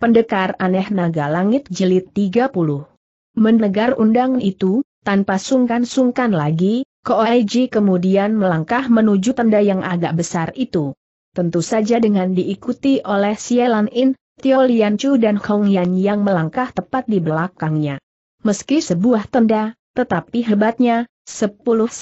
Pendekar Aneh Naga Langit jelit 30. Menegar undang itu, tanpa sungkan-sungkan lagi, Koeji kemudian melangkah menuju tenda yang agak besar itu. Tentu saja dengan diikuti oleh Sielan In, Tio Lian Chu dan Hong Yan yang melangkah tepat di belakangnya. Meski sebuah tenda, tetapi hebatnya, 10-15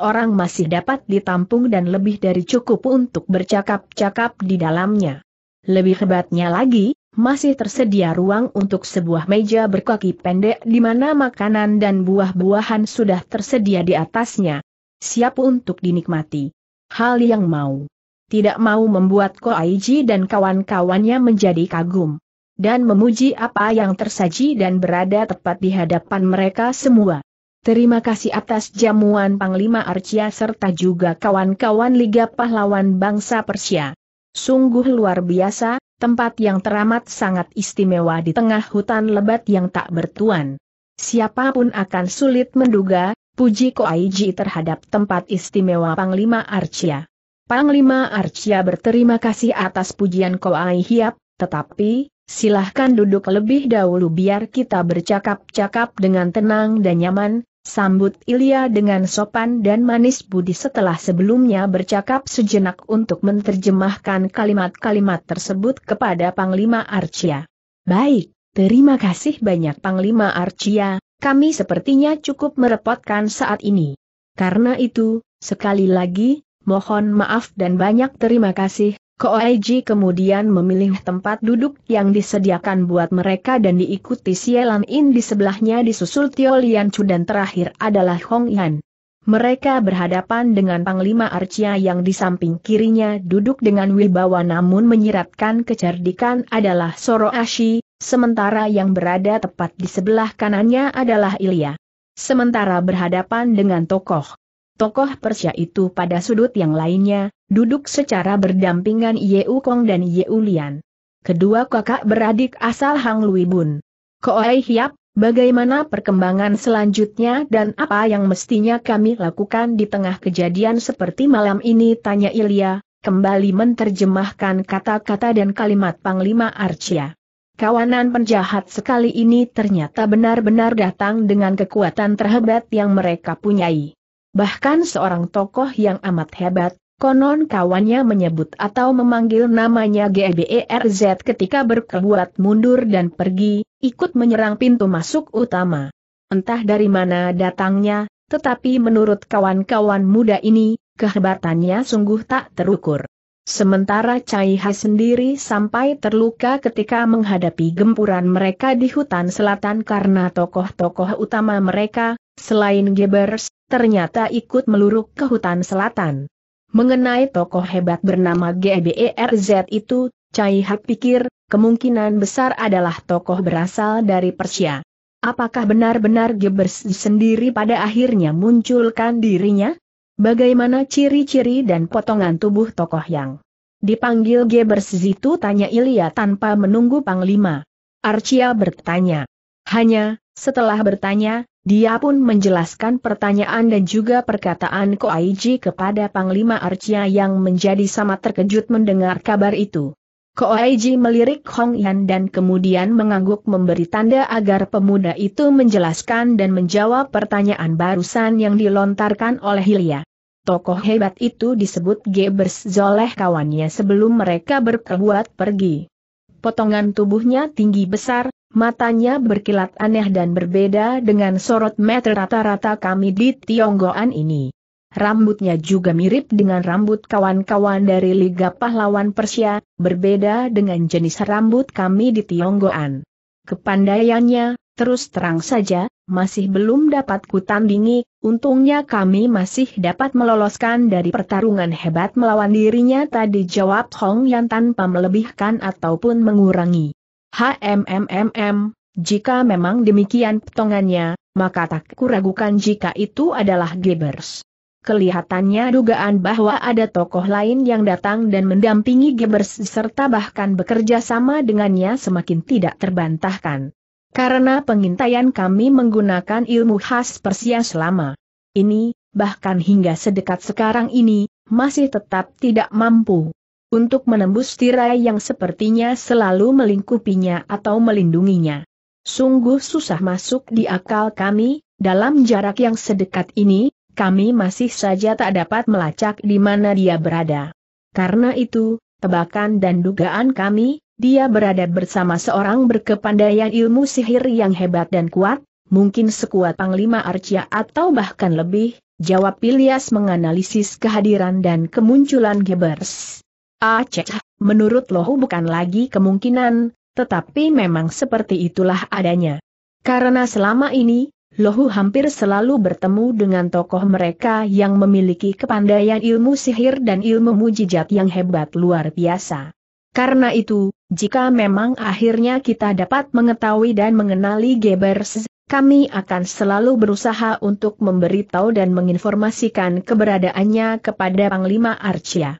orang masih dapat ditampung dan lebih dari cukup untuk bercakap-cakap di dalamnya. Lebih hebatnya lagi, masih tersedia ruang untuk sebuah meja berkaki pendek di mana makanan dan buah-buahan sudah tersedia di atasnya. Siap untuk dinikmati. Hal yang mau. Tidak mau membuat Ko Aiji dan kawan-kawannya menjadi kagum. Dan memuji apa yang tersaji dan berada tepat di hadapan mereka semua. Terima kasih atas jamuan Panglima Arcia serta juga kawan-kawan Liga Pahlawan Bangsa Persia. Sungguh luar biasa, tempat yang teramat sangat istimewa di tengah hutan lebat yang tak bertuan. Siapapun akan sulit menduga, puji Ko Aiji terhadap tempat istimewa Panglima Arcia. Panglima Arcia berterima kasih atas pujian Koai Hiap, tetapi, silahkan duduk lebih dahulu biar kita bercakap-cakap dengan tenang dan nyaman, Sambut Ilya dengan sopan dan manis budi setelah sebelumnya bercakap sejenak untuk menerjemahkan kalimat-kalimat tersebut kepada Panglima Arcia. Baik, terima kasih banyak Panglima Arcia, kami sepertinya cukup merepotkan saat ini. Karena itu, sekali lagi, mohon maaf dan banyak terima kasih Koeji kemudian memilih tempat duduk yang disediakan buat mereka dan diikuti Sielan In di sebelahnya disusul Tio Lian Chu dan terakhir adalah Hong Yan. Mereka berhadapan dengan Panglima Arcia yang di samping kirinya duduk dengan wibawa namun menyiratkan kecerdikan adalah Soro Ashi, sementara yang berada tepat di sebelah kanannya adalah Ilya. Sementara berhadapan dengan tokoh Tokoh Persia itu pada sudut yang lainnya, duduk secara berdampingan Yeu Kong dan Yeu Lian. Kedua kakak beradik asal Hang Lui Bun. Koei Hiap, bagaimana perkembangan selanjutnya dan apa yang mestinya kami lakukan di tengah kejadian seperti malam ini tanya Ilya, kembali menerjemahkan kata-kata dan kalimat Panglima Arcia. Kawanan penjahat sekali ini ternyata benar-benar datang dengan kekuatan terhebat yang mereka punyai bahkan seorang tokoh yang amat hebat, konon kawannya menyebut atau memanggil namanya GBERZ ketika berkebuat mundur dan pergi, ikut menyerang pintu masuk utama. Entah dari mana datangnya, tetapi menurut kawan-kawan muda ini, kehebatannya sungguh tak terukur. Sementara Cai Ha sendiri sampai terluka ketika menghadapi gempuran mereka di hutan selatan karena tokoh-tokoh utama mereka, selain Gebers, ternyata ikut meluruk ke hutan selatan. Mengenai tokoh hebat bernama GBERZ itu, Cai Hak pikir, kemungkinan besar adalah tokoh berasal dari Persia. Apakah benar-benar Gebers sendiri pada akhirnya munculkan dirinya? Bagaimana ciri-ciri dan potongan tubuh tokoh yang dipanggil Gebers itu tanya Ilya tanpa menunggu Panglima. Arcia bertanya. Hanya, setelah bertanya, dia pun menjelaskan pertanyaan dan juga perkataan Ko Koaiji kepada Panglima Archia yang menjadi sama terkejut mendengar kabar itu. Ko Koaiji melirik Hong Yan dan kemudian mengangguk memberi tanda agar pemuda itu menjelaskan dan menjawab pertanyaan barusan yang dilontarkan oleh Hilya. Tokoh hebat itu disebut Gebers Zoleh kawannya sebelum mereka berkebuat pergi. Potongan tubuhnya tinggi besar, Matanya berkilat aneh dan berbeda dengan sorot meter rata-rata kami di Tionggoan ini. Rambutnya juga mirip dengan rambut kawan-kawan dari Liga Pahlawan Persia, berbeda dengan jenis rambut kami di Tionggoan. Kepandaiannya, terus terang saja, masih belum dapat kutandingi, untungnya kami masih dapat meloloskan dari pertarungan hebat melawan dirinya tadi jawab Hong Yan tanpa melebihkan ataupun mengurangi. HMMMM, jika memang demikian petongannya, maka tak kuragukan jika itu adalah Gebers. Kelihatannya dugaan bahwa ada tokoh lain yang datang dan mendampingi Gebers serta bahkan bekerja sama dengannya semakin tidak terbantahkan. Karena pengintaian kami menggunakan ilmu khas Persia selama ini, bahkan hingga sedekat sekarang ini, masih tetap tidak mampu untuk menembus tirai yang sepertinya selalu melingkupinya atau melindunginya. Sungguh susah masuk di akal kami, dalam jarak yang sedekat ini, kami masih saja tak dapat melacak di mana dia berada. Karena itu, tebakan dan dugaan kami, dia berada bersama seorang berkepandaian ilmu sihir yang hebat dan kuat, mungkin sekuat Panglima Arcia atau bahkan lebih, jawab Pilias menganalisis kehadiran dan kemunculan Gebers. Aceh, ah, menurut Lohu bukan lagi kemungkinan, tetapi memang seperti itulah adanya. Karena selama ini, Lohu hampir selalu bertemu dengan tokoh mereka yang memiliki kepandaian ilmu sihir dan ilmu mujijat yang hebat luar biasa. Karena itu, jika memang akhirnya kita dapat mengetahui dan mengenali Gebers, kami akan selalu berusaha untuk memberitahu dan menginformasikan keberadaannya kepada Panglima Archia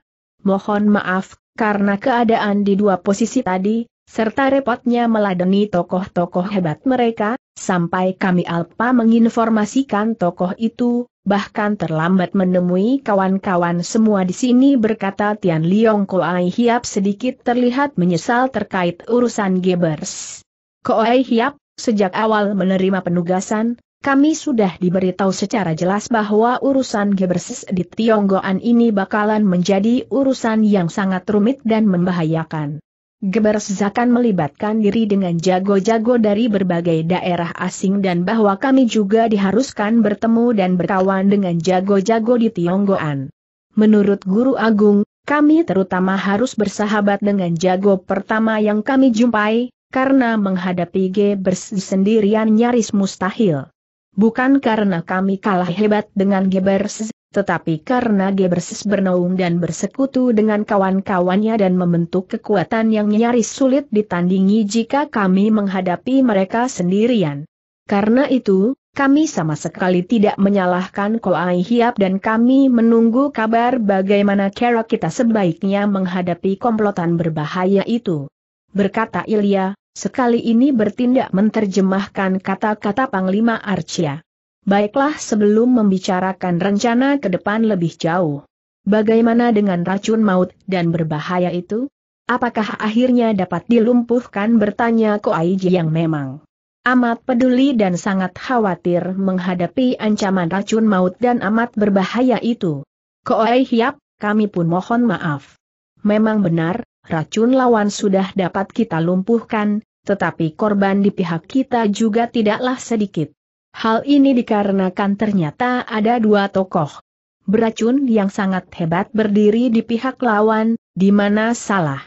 mohon maaf, karena keadaan di dua posisi tadi, serta repotnya meladeni tokoh-tokoh hebat mereka, sampai kami Alpa menginformasikan tokoh itu, bahkan terlambat menemui kawan-kawan semua di sini berkata Tian Liong Koai Hiap sedikit terlihat menyesal terkait urusan Gebers. Koai Hiap, sejak awal menerima penugasan, kami sudah diberitahu secara jelas bahwa urusan Gebersis di Tionggoan ini bakalan menjadi urusan yang sangat rumit dan membahayakan. Gebersis akan melibatkan diri dengan jago-jago dari berbagai daerah asing dan bahwa kami juga diharuskan bertemu dan berkawan dengan jago-jago di Tionggoan. Menurut Guru Agung, kami terutama harus bersahabat dengan jago pertama yang kami jumpai, karena menghadapi Gebers sendirian nyaris mustahil. Bukan karena kami kalah hebat dengan Gebers, tetapi karena Gebers bernaung dan bersekutu dengan kawan-kawannya dan membentuk kekuatan yang nyaris sulit ditandingi jika kami menghadapi mereka sendirian. Karena itu, kami sama sekali tidak menyalahkan Koai Hiap dan kami menunggu kabar bagaimana cara kita sebaiknya menghadapi komplotan berbahaya itu. Berkata Ilya, Sekali ini bertindak menerjemahkan kata-kata Panglima Arcia. Baiklah sebelum membicarakan rencana ke depan lebih jauh. Bagaimana dengan racun maut dan berbahaya itu? Apakah akhirnya dapat dilumpuhkan bertanya Koaiji yang memang amat peduli dan sangat khawatir menghadapi ancaman racun maut dan amat berbahaya itu. Koai Hiap, kami pun mohon maaf. Memang benar, racun lawan sudah dapat kita lumpuhkan, tetapi korban di pihak kita juga tidaklah sedikit. Hal ini dikarenakan ternyata ada dua tokoh beracun yang sangat hebat berdiri di pihak lawan, di mana salah.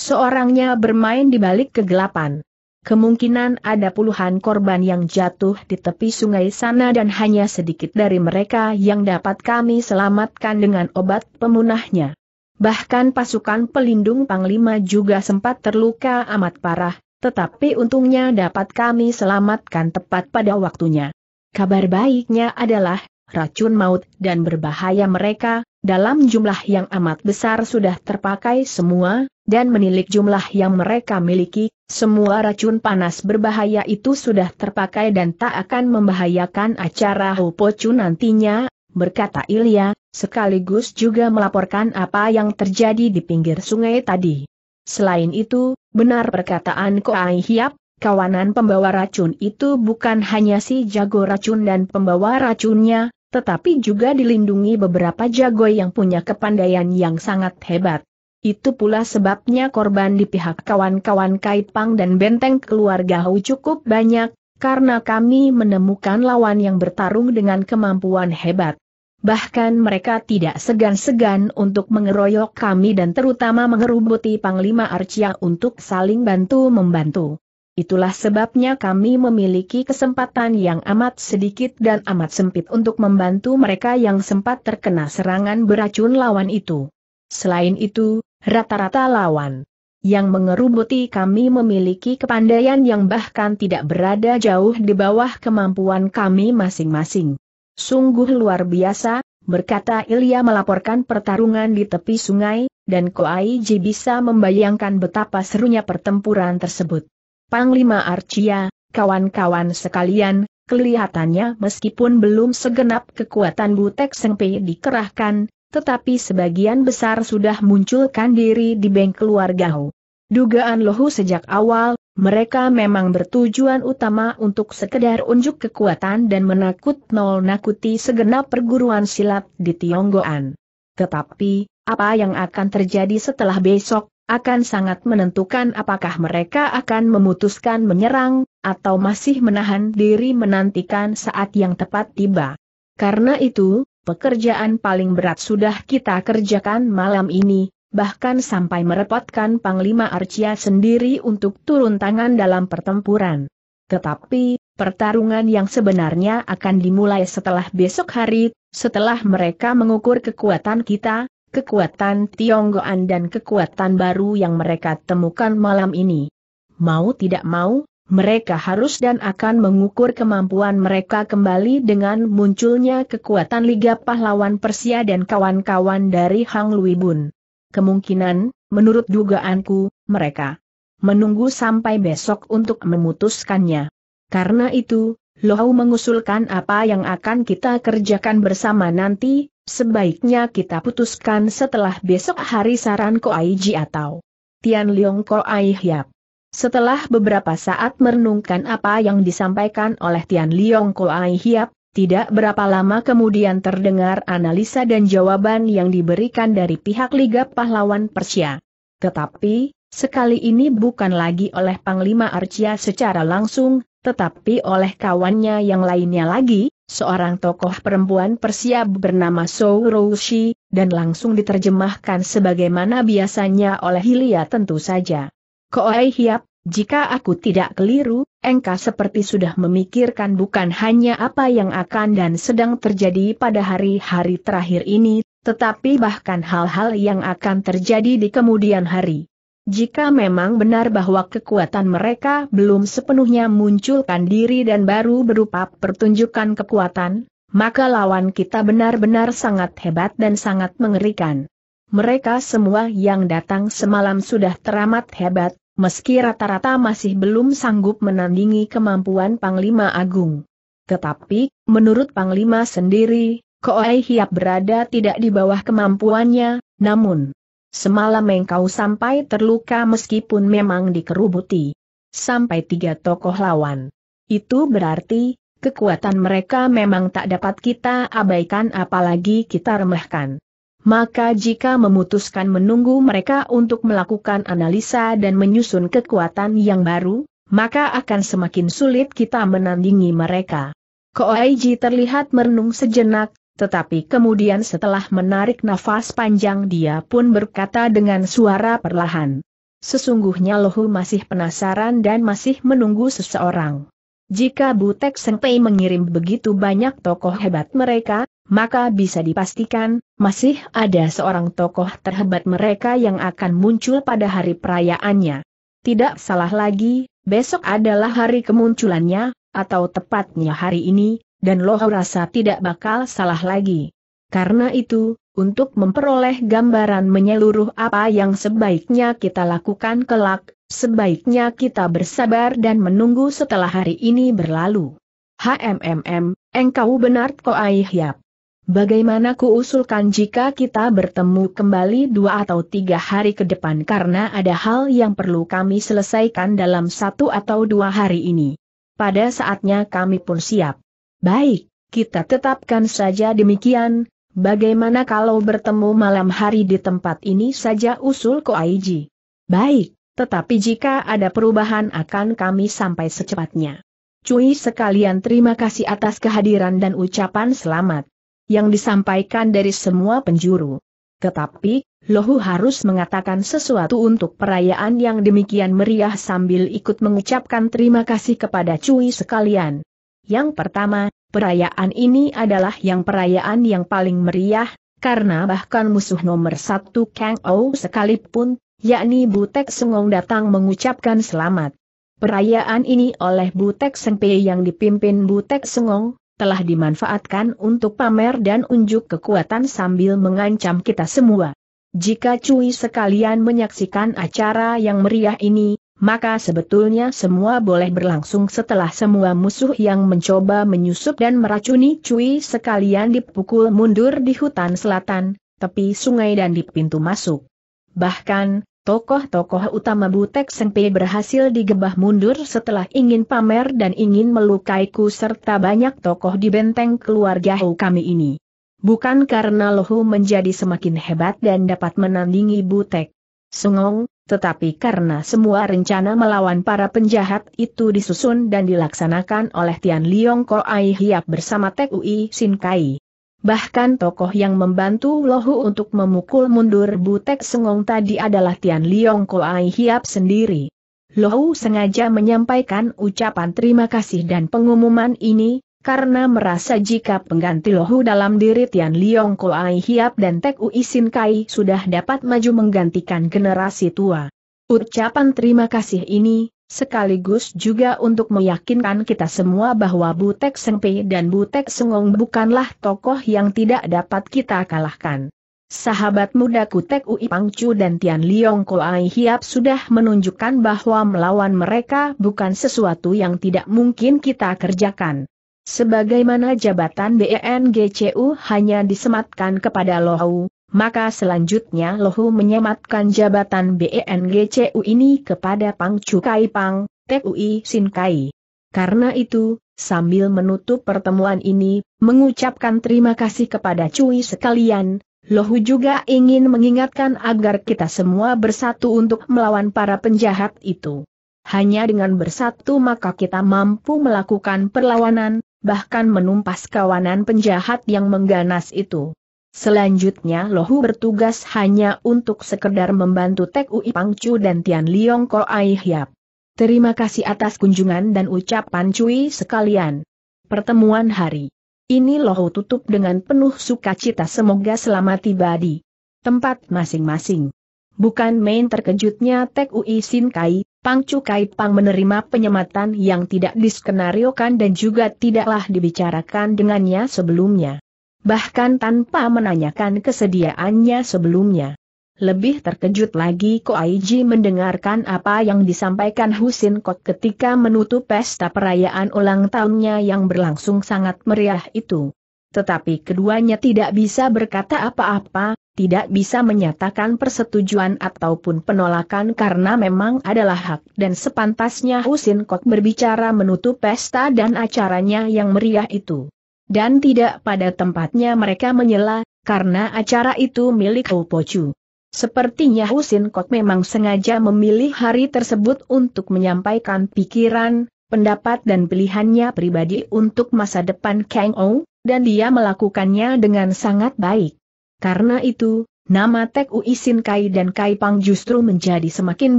Seorangnya bermain di balik kegelapan. Kemungkinan ada puluhan korban yang jatuh di tepi sungai sana dan hanya sedikit dari mereka yang dapat kami selamatkan dengan obat pemunahnya. Bahkan pasukan pelindung Panglima juga sempat terluka amat parah, tetapi untungnya dapat kami selamatkan tepat pada waktunya. Kabar baiknya adalah, racun maut dan berbahaya mereka, dalam jumlah yang amat besar sudah terpakai semua, dan menilik jumlah yang mereka miliki, semua racun panas berbahaya itu sudah terpakai dan tak akan membahayakan acara Hupocu nantinya, berkata Ilya, sekaligus juga melaporkan apa yang terjadi di pinggir sungai tadi. Selain itu, benar perkataan Koai Hiap, kawanan pembawa racun itu bukan hanya si jago racun dan pembawa racunnya, tetapi juga dilindungi beberapa jago yang punya kepandaian yang sangat hebat. Itu pula sebabnya korban di pihak kawan-kawan Kaipang dan benteng keluarga Hu cukup banyak, karena kami menemukan lawan yang bertarung dengan kemampuan hebat. Bahkan mereka tidak segan-segan untuk mengeroyok kami dan terutama mengerubuti Panglima Arcia untuk saling bantu-membantu. Itulah sebabnya kami memiliki kesempatan yang amat sedikit dan amat sempit untuk membantu mereka yang sempat terkena serangan beracun lawan itu. Selain itu, rata-rata lawan yang mengerubuti kami memiliki kepandaian yang bahkan tidak berada jauh di bawah kemampuan kami masing-masing. Sungguh luar biasa, berkata Ilya melaporkan pertarungan di tepi sungai, dan Koaiji bisa membayangkan betapa serunya pertempuran tersebut. Panglima Archia, kawan-kawan sekalian, kelihatannya meskipun belum segenap kekuatan Butek Sengpei dikerahkan, tetapi sebagian besar sudah munculkan diri di bengkel warga Ho. Dugaan Lohu sejak awal, mereka memang bertujuan utama untuk sekedar unjuk kekuatan dan menakut-nol-nakuti segenap perguruan silat di Tionggoan. Tetapi, apa yang akan terjadi setelah besok, akan sangat menentukan apakah mereka akan memutuskan menyerang, atau masih menahan diri menantikan saat yang tepat tiba. Karena itu, pekerjaan paling berat sudah kita kerjakan malam ini, bahkan sampai merepotkan Panglima Arcia sendiri untuk turun tangan dalam pertempuran. Tetapi, pertarungan yang sebenarnya akan dimulai setelah besok hari, setelah mereka mengukur kekuatan kita, kekuatan Tionggoan dan kekuatan baru yang mereka temukan malam ini. Mau tidak mau, mereka harus dan akan mengukur kemampuan mereka kembali dengan munculnya kekuatan Liga Pahlawan Persia dan kawan-kawan dari Hang Luibun. Kemungkinan, menurut dugaanku, mereka menunggu sampai besok untuk memutuskannya. Karena itu, Lohau mengusulkan apa yang akan kita kerjakan bersama nanti, sebaiknya kita putuskan setelah besok hari saran Koaiji atau Tian Leong Koai Hiap. Setelah beberapa saat merenungkan apa yang disampaikan oleh Tian Leong Koai Hiap, tidak berapa lama kemudian terdengar analisa dan jawaban yang diberikan dari pihak Liga Pahlawan Persia. Tetapi, sekali ini bukan lagi oleh Panglima Arcia secara langsung, tetapi oleh kawannya yang lainnya lagi, seorang tokoh perempuan Persia bernama Sou Roushi, dan langsung diterjemahkan sebagaimana biasanya oleh Hilia tentu saja. Koai Hiap, jika aku tidak keliru, engkau seperti sudah memikirkan bukan hanya apa yang akan dan sedang terjadi pada hari-hari terakhir ini, tetapi bahkan hal-hal yang akan terjadi di kemudian hari. Jika memang benar bahwa kekuatan mereka belum sepenuhnya munculkan diri dan baru berupa pertunjukan kekuatan, maka lawan kita benar-benar sangat hebat dan sangat mengerikan. Mereka semua yang datang semalam sudah teramat hebat, meski rata-rata masih belum sanggup menandingi kemampuan Panglima Agung. Tetapi, menurut Panglima sendiri, Koai Hiap berada tidak di bawah kemampuannya, namun, semalam engkau sampai terluka meskipun memang dikerubuti. Sampai tiga tokoh lawan. Itu berarti, kekuatan mereka memang tak dapat kita abaikan apalagi kita remehkan maka jika memutuskan menunggu mereka untuk melakukan analisa dan menyusun kekuatan yang baru, maka akan semakin sulit kita menandingi mereka. Koaiji terlihat merenung sejenak, tetapi kemudian setelah menarik nafas panjang dia pun berkata dengan suara perlahan. Sesungguhnya Lohu masih penasaran dan masih menunggu seseorang. Jika Butek Sengpei mengirim begitu banyak tokoh hebat mereka, maka bisa dipastikan, masih ada seorang tokoh terhebat mereka yang akan muncul pada hari perayaannya. Tidak salah lagi, besok adalah hari kemunculannya, atau tepatnya hari ini, dan Loh rasa tidak bakal salah lagi. Karena itu, untuk memperoleh gambaran menyeluruh apa yang sebaiknya kita lakukan kelak, sebaiknya kita bersabar dan menunggu setelah hari ini berlalu. HMMM, engkau benar kok Koai Yap. Bagaimana ku usulkan jika kita bertemu kembali dua atau tiga hari ke depan karena ada hal yang perlu kami selesaikan dalam satu atau dua hari ini. Pada saatnya kami pun siap. Baik, kita tetapkan saja demikian, bagaimana kalau bertemu malam hari di tempat ini saja usul Aiji. Baik, tetapi jika ada perubahan akan kami sampai secepatnya. Cui sekalian terima kasih atas kehadiran dan ucapan selamat yang disampaikan dari semua penjuru. Tetapi, Lohu harus mengatakan sesuatu untuk perayaan yang demikian meriah sambil ikut mengucapkan terima kasih kepada Cui sekalian. Yang pertama, perayaan ini adalah yang perayaan yang paling meriah, karena bahkan musuh nomor satu Kang Ou sekalipun, yakni Butek Sengong datang mengucapkan selamat. Perayaan ini oleh Butek Sengpe yang dipimpin Butek Sengong, telah dimanfaatkan untuk pamer dan unjuk kekuatan sambil mengancam kita semua. Jika Cui sekalian menyaksikan acara yang meriah ini, maka sebetulnya semua boleh berlangsung setelah semua musuh yang mencoba menyusup dan meracuni Cui sekalian dipukul mundur di hutan selatan, tepi sungai dan di pintu masuk. Bahkan, Tokoh-tokoh utama Butek Sengpe berhasil digebah mundur setelah ingin pamer dan ingin melukaiku serta banyak tokoh di benteng keluarga Hou kami ini. Bukan karena Lohu menjadi semakin hebat dan dapat menandingi Butek. Sungong, tetapi karena semua rencana melawan para penjahat itu disusun dan dilaksanakan oleh Tian Liong Ai Hiap bersama Tek Ui Sin Kai. Bahkan tokoh yang membantu Lohu untuk memukul mundur Butek Sengong tadi adalah Tian Liong Koai Hiap sendiri. Lohu sengaja menyampaikan ucapan terima kasih dan pengumuman ini, karena merasa jika pengganti Lohu dalam diri Tian Liong Koai Hiap dan Tek Ui Sin Kai sudah dapat maju menggantikan generasi tua. Ucapan terima kasih ini, sekaligus juga untuk meyakinkan kita semua bahwa Butek Sengpe dan Butek Sengong bukanlah tokoh yang tidak dapat kita kalahkan. Sahabat muda Kutek Ui Pangcu dan Tian Liong Koai Hiap sudah menunjukkan bahwa melawan mereka bukan sesuatu yang tidak mungkin kita kerjakan. Sebagaimana jabatan BNGCU e hanya disematkan kepada Lohau, maka selanjutnya Lohu menyematkan jabatan BNGCU ini kepada Pang Cukai Pang, TUI Sin Kai. Karena itu, sambil menutup pertemuan ini, mengucapkan terima kasih kepada Cui sekalian, Lohu juga ingin mengingatkan agar kita semua bersatu untuk melawan para penjahat itu. Hanya dengan bersatu maka kita mampu melakukan perlawanan, bahkan menumpas kawanan penjahat yang mengganas itu. Selanjutnya Lohu bertugas hanya untuk sekedar membantu Tek Ui Pangcu dan Tian Liong Ko Ai Hiap. Terima kasih atas kunjungan dan ucapan Cui sekalian. Pertemuan hari ini Lohu tutup dengan penuh sukacita semoga selamat tiba di tempat masing-masing. Bukan main terkejutnya Tek Ui Sin Kai, Pang Kai Pang menerima penyematan yang tidak diskenariokan dan juga tidaklah dibicarakan dengannya sebelumnya bahkan tanpa menanyakan kesediaannya sebelumnya. Lebih terkejut lagi Ko Koaiji mendengarkan apa yang disampaikan Husin Kok ketika menutup pesta perayaan ulang tahunnya yang berlangsung sangat meriah itu. Tetapi keduanya tidak bisa berkata apa-apa, tidak bisa menyatakan persetujuan ataupun penolakan karena memang adalah hak dan sepantasnya Husin Kok berbicara menutup pesta dan acaranya yang meriah itu dan tidak pada tempatnya mereka menyela, karena acara itu milik Chu. Sepertinya Husin Kok memang sengaja memilih hari tersebut untuk menyampaikan pikiran, pendapat dan pilihannya pribadi untuk masa depan Kang Ou, dan dia melakukannya dengan sangat baik. Karena itu, nama Tek Ui Sin Kai dan Kai Pang justru menjadi semakin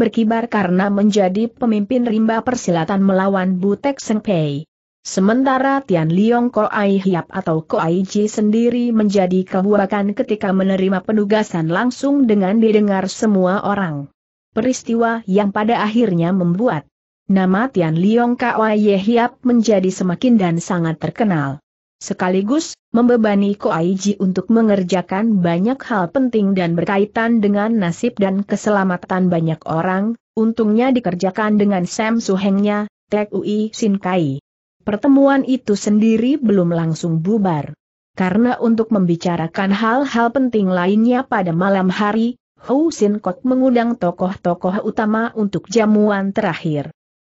berkibar karena menjadi pemimpin rimba persilatan melawan Butek Seng Pei. Sementara Tian Liong Koai Hiap atau Koai Ji sendiri menjadi kebuakan ketika menerima penugasan langsung dengan didengar semua orang. Peristiwa yang pada akhirnya membuat nama Tian Liong Koai Hiap menjadi semakin dan sangat terkenal. Sekaligus, membebani Koai Ji untuk mengerjakan banyak hal penting dan berkaitan dengan nasib dan keselamatan banyak orang, untungnya dikerjakan dengan Sam Suhengnya, Tek Ui Sin Kai pertemuan itu sendiri belum langsung bubar. Karena untuk membicarakan hal-hal penting lainnya pada malam hari, Hou Sin Kot mengundang tokoh-tokoh utama untuk jamuan terakhir.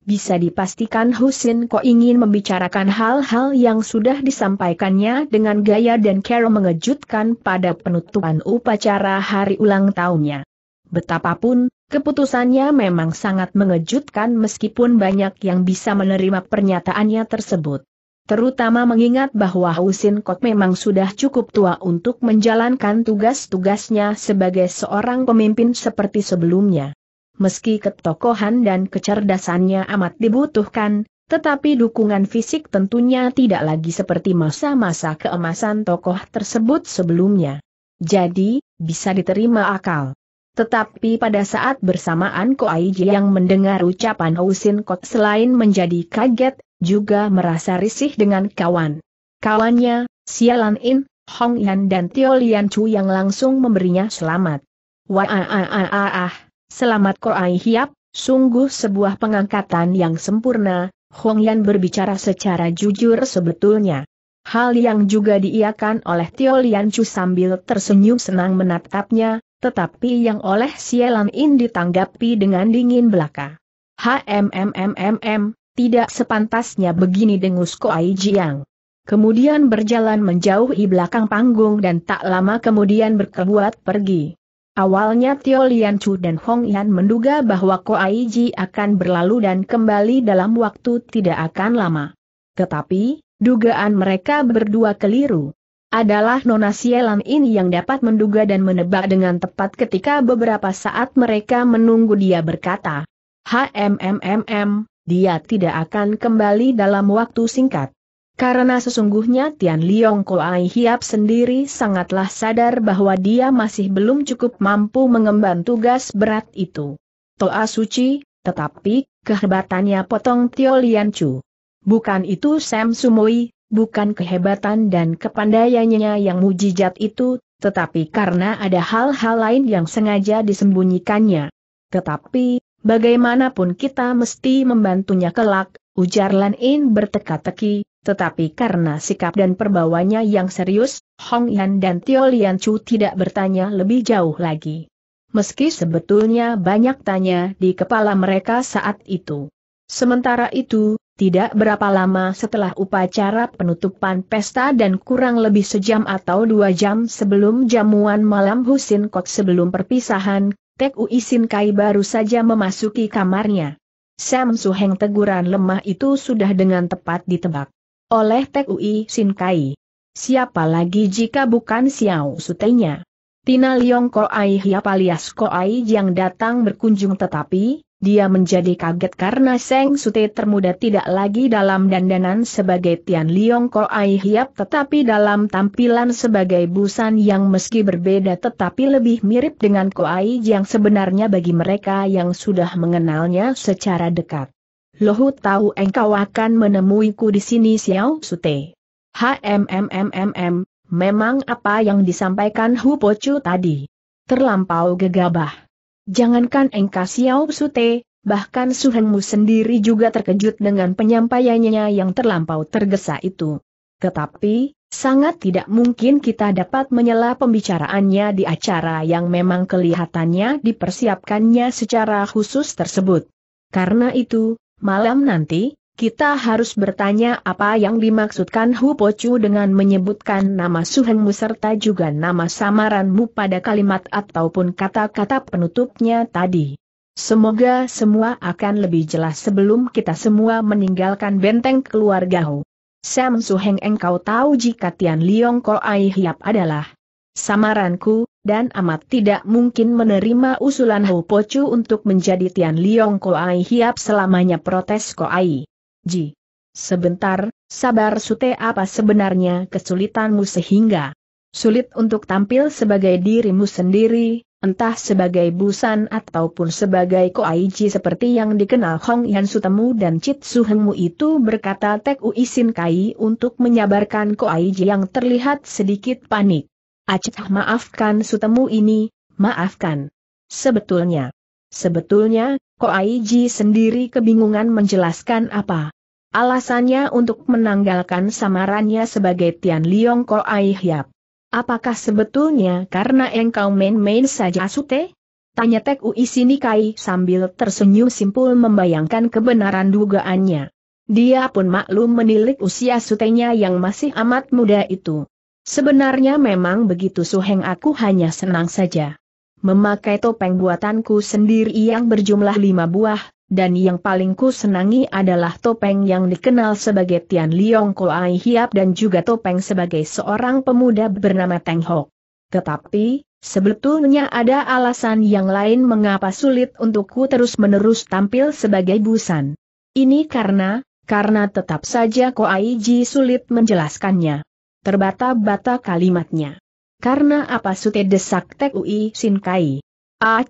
Bisa dipastikan Husin Kok ingin membicarakan hal-hal yang sudah disampaikannya dengan gaya dan cara mengejutkan pada penutupan upacara hari ulang tahunnya. Betapapun, Keputusannya memang sangat mengejutkan meskipun banyak yang bisa menerima pernyataannya tersebut. Terutama mengingat bahwa Husin Kok memang sudah cukup tua untuk menjalankan tugas-tugasnya sebagai seorang pemimpin seperti sebelumnya. Meski ketokohan dan kecerdasannya amat dibutuhkan, tetapi dukungan fisik tentunya tidak lagi seperti masa-masa keemasan tokoh tersebut sebelumnya. Jadi, bisa diterima akal. Tetapi pada saat bersamaan Ko Aiji yang mendengar ucapan Husin Kot selain menjadi kaget, juga merasa risih dengan kawan. Kawannya, Sialan In, Hong Yan dan Tio Lian Chu yang langsung memberinya selamat. Wah ah ah ah ah, selamat Hiap, sungguh sebuah pengangkatan yang sempurna, Hong Yan berbicara secara jujur sebetulnya. Hal yang juga diiakan oleh Tio Lian Chu sambil tersenyum senang menatapnya, tetapi yang oleh Sielan In ditanggapi dengan dingin belaka. HMMMMM, tidak sepantasnya begini dengus Ai Jiang. Kemudian berjalan menjauhi belakang panggung dan tak lama kemudian berkebuat pergi. Awalnya Tio Lian Chu dan Hong Yan menduga bahwa Ai Ji akan berlalu dan kembali dalam waktu tidak akan lama. Tetapi, dugaan mereka berdua keliru. Adalah Nona Sielan ini yang dapat menduga dan menebak dengan tepat ketika beberapa saat mereka menunggu dia berkata. HMMMM, dia tidak akan kembali dalam waktu singkat. Karena sesungguhnya Tian Liong Koai Hiap sendiri sangatlah sadar bahwa dia masih belum cukup mampu mengemban tugas berat itu. Toa suci, tetapi, kehebatannya potong Tio Lian Chu. Bukan itu Sam Sumoi, bukan kehebatan dan kepandaiannya yang mujizat itu, tetapi karena ada hal-hal lain yang sengaja disembunyikannya. Tetapi, bagaimanapun kita mesti membantunya kelak, ujar Lan In berteka-teki, tetapi karena sikap dan perbawanya yang serius, Hong Yan dan Tio Lian Chu tidak bertanya lebih jauh lagi. Meski sebetulnya banyak tanya di kepala mereka saat itu. Sementara itu, tidak berapa lama setelah upacara penutupan pesta dan kurang lebih sejam atau dua jam sebelum jamuan malam Husin kok sebelum perpisahan, Tek Ui Sin Kai baru saja memasuki kamarnya. Sam Suheng teguran lemah itu sudah dengan tepat ditebak. Oleh Tek Ui Sin Kai. Siapa lagi jika bukan Xiao Sutenya? Tina Liong Ai Hiap alias Ko Ai yang datang berkunjung tetapi, dia menjadi kaget karena Seng Sute termuda tidak lagi dalam dandanan sebagai Tian Liong Ko Ai Hiap tetapi dalam tampilan sebagai Busan yang meski berbeda tetapi lebih mirip dengan Ko Ai yang sebenarnya bagi mereka yang sudah mengenalnya secara dekat. Lohu tahu engkau akan menemuiku di sini Xiao Sute. HMMMMM, memang apa yang disampaikan Hu Pocu tadi? Terlampau gegabah. Jangankan Engka Xiao Sute, bahkan suhengmu sendiri juga terkejut dengan penyampaiannya yang terlampau tergesa itu. Tetapi, sangat tidak mungkin kita dapat menyela pembicaraannya di acara yang memang kelihatannya dipersiapkannya secara khusus tersebut. Karena itu, malam nanti, kita harus bertanya apa yang dimaksudkan Hu Pochu dengan menyebutkan nama Suhengmu serta juga nama samaranmu pada kalimat ataupun kata-kata penutupnya tadi. Semoga semua akan lebih jelas sebelum kita semua meninggalkan benteng keluarga Hu. Sam Suheng engkau tahu jika Tian Liong Ko Ai Hiap adalah samaranku, dan amat tidak mungkin menerima usulan Hu Pochu untuk menjadi Tian Liong Ko Ai Hiap selamanya protes Ko Ai. Ji. Sebentar, sabar Sute apa sebenarnya kesulitanmu sehingga sulit untuk tampil sebagai dirimu sendiri, entah sebagai Busan ataupun sebagai koaiji seperti yang dikenal Hong Yan Sutemu dan Chit Suhengmu itu berkata Tek Uisin Kai untuk menyabarkan koaiji yang terlihat sedikit panik. Acah maafkan Sutemu ini, maafkan. Sebetulnya, sebetulnya, Koaiji sendiri kebingungan menjelaskan apa Alasannya untuk menanggalkan samarannya sebagai Tian Liong Ai Hiap. Apakah sebetulnya karena engkau main-main saja Sute? Tanya Tek Ui Sini Kai sambil tersenyum simpul membayangkan kebenaran dugaannya. Dia pun maklum menilik usia sutenya yang masih amat muda itu. Sebenarnya memang begitu suheng aku hanya senang saja. Memakai topeng buatanku sendiri yang berjumlah lima buah, dan yang paling ku senangi adalah topeng yang dikenal sebagai Tian Liong Ai Hiap dan juga topeng sebagai seorang pemuda bernama Teng Hok. Tetapi, sebetulnya ada alasan yang lain mengapa sulit untukku terus-menerus tampil sebagai busan. Ini karena, karena tetap saja Ko Ai Ji sulit menjelaskannya. Terbata-bata kalimatnya. Karena apa sute desak tek UI Sin Kai? Ah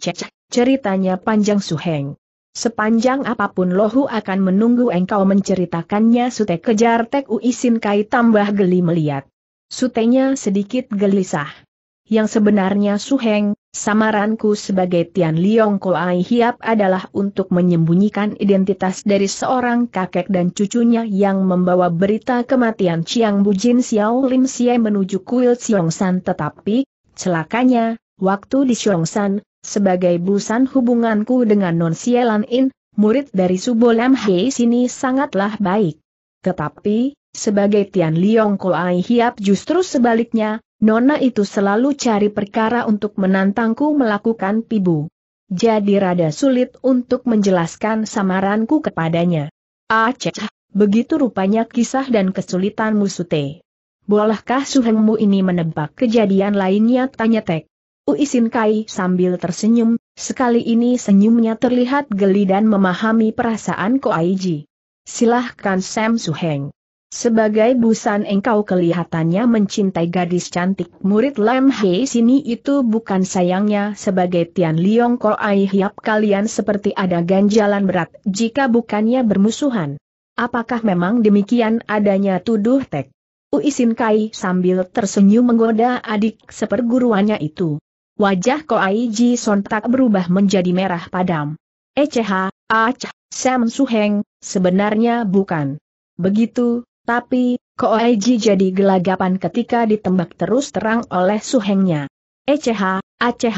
ceritanya panjang suheng. Sepanjang apapun lohu akan menunggu engkau menceritakannya sute kejar tek uisin kai tambah geli melihat. Sutenya sedikit gelisah. Yang sebenarnya Suheng, samaranku sebagai Tian Liong Koai Hiap adalah untuk menyembunyikan identitas dari seorang kakek dan cucunya yang membawa berita kematian Chiang Bujin Xiao Lim Xie menuju kuil Xiong San tetapi, celakanya, waktu di Xiong San, sebagai busan hubunganku dengan Non Sielan In, murid dari Subolam Hei sini sangatlah baik. Tetapi, sebagai Tian Liong Koai Hiap justru sebaliknya, Nona itu selalu cari perkara untuk menantangku melakukan pibu. Jadi rada sulit untuk menjelaskan samaranku kepadanya. Aceh, begitu rupanya kisah dan kesulitanmu Sute. Bolehkah suhengmu ini menebak kejadian lainnya tanya Tek? Uisin Kai sambil tersenyum, sekali ini senyumnya terlihat geli dan memahami perasaan Ko Aiji. Silahkan Sam Suheng. Sebagai busan engkau kelihatannya mencintai gadis cantik murid Lam He sini itu bukan sayangnya sebagai Tian Liong Koai Hiap kalian seperti ada ganjalan berat jika bukannya bermusuhan. Apakah memang demikian adanya tuduh tek? Uisin Kai sambil tersenyum menggoda adik seperguruannya itu. Wajah Koai Ji sontak berubah menjadi merah padam. Ech, Acheh, ah Sam Suheng, sebenarnya bukan. Begitu, tapi, Koai Ji jadi gelagapan ketika ditembak terus terang oleh Suhengnya. Ech, Acheh, Ech,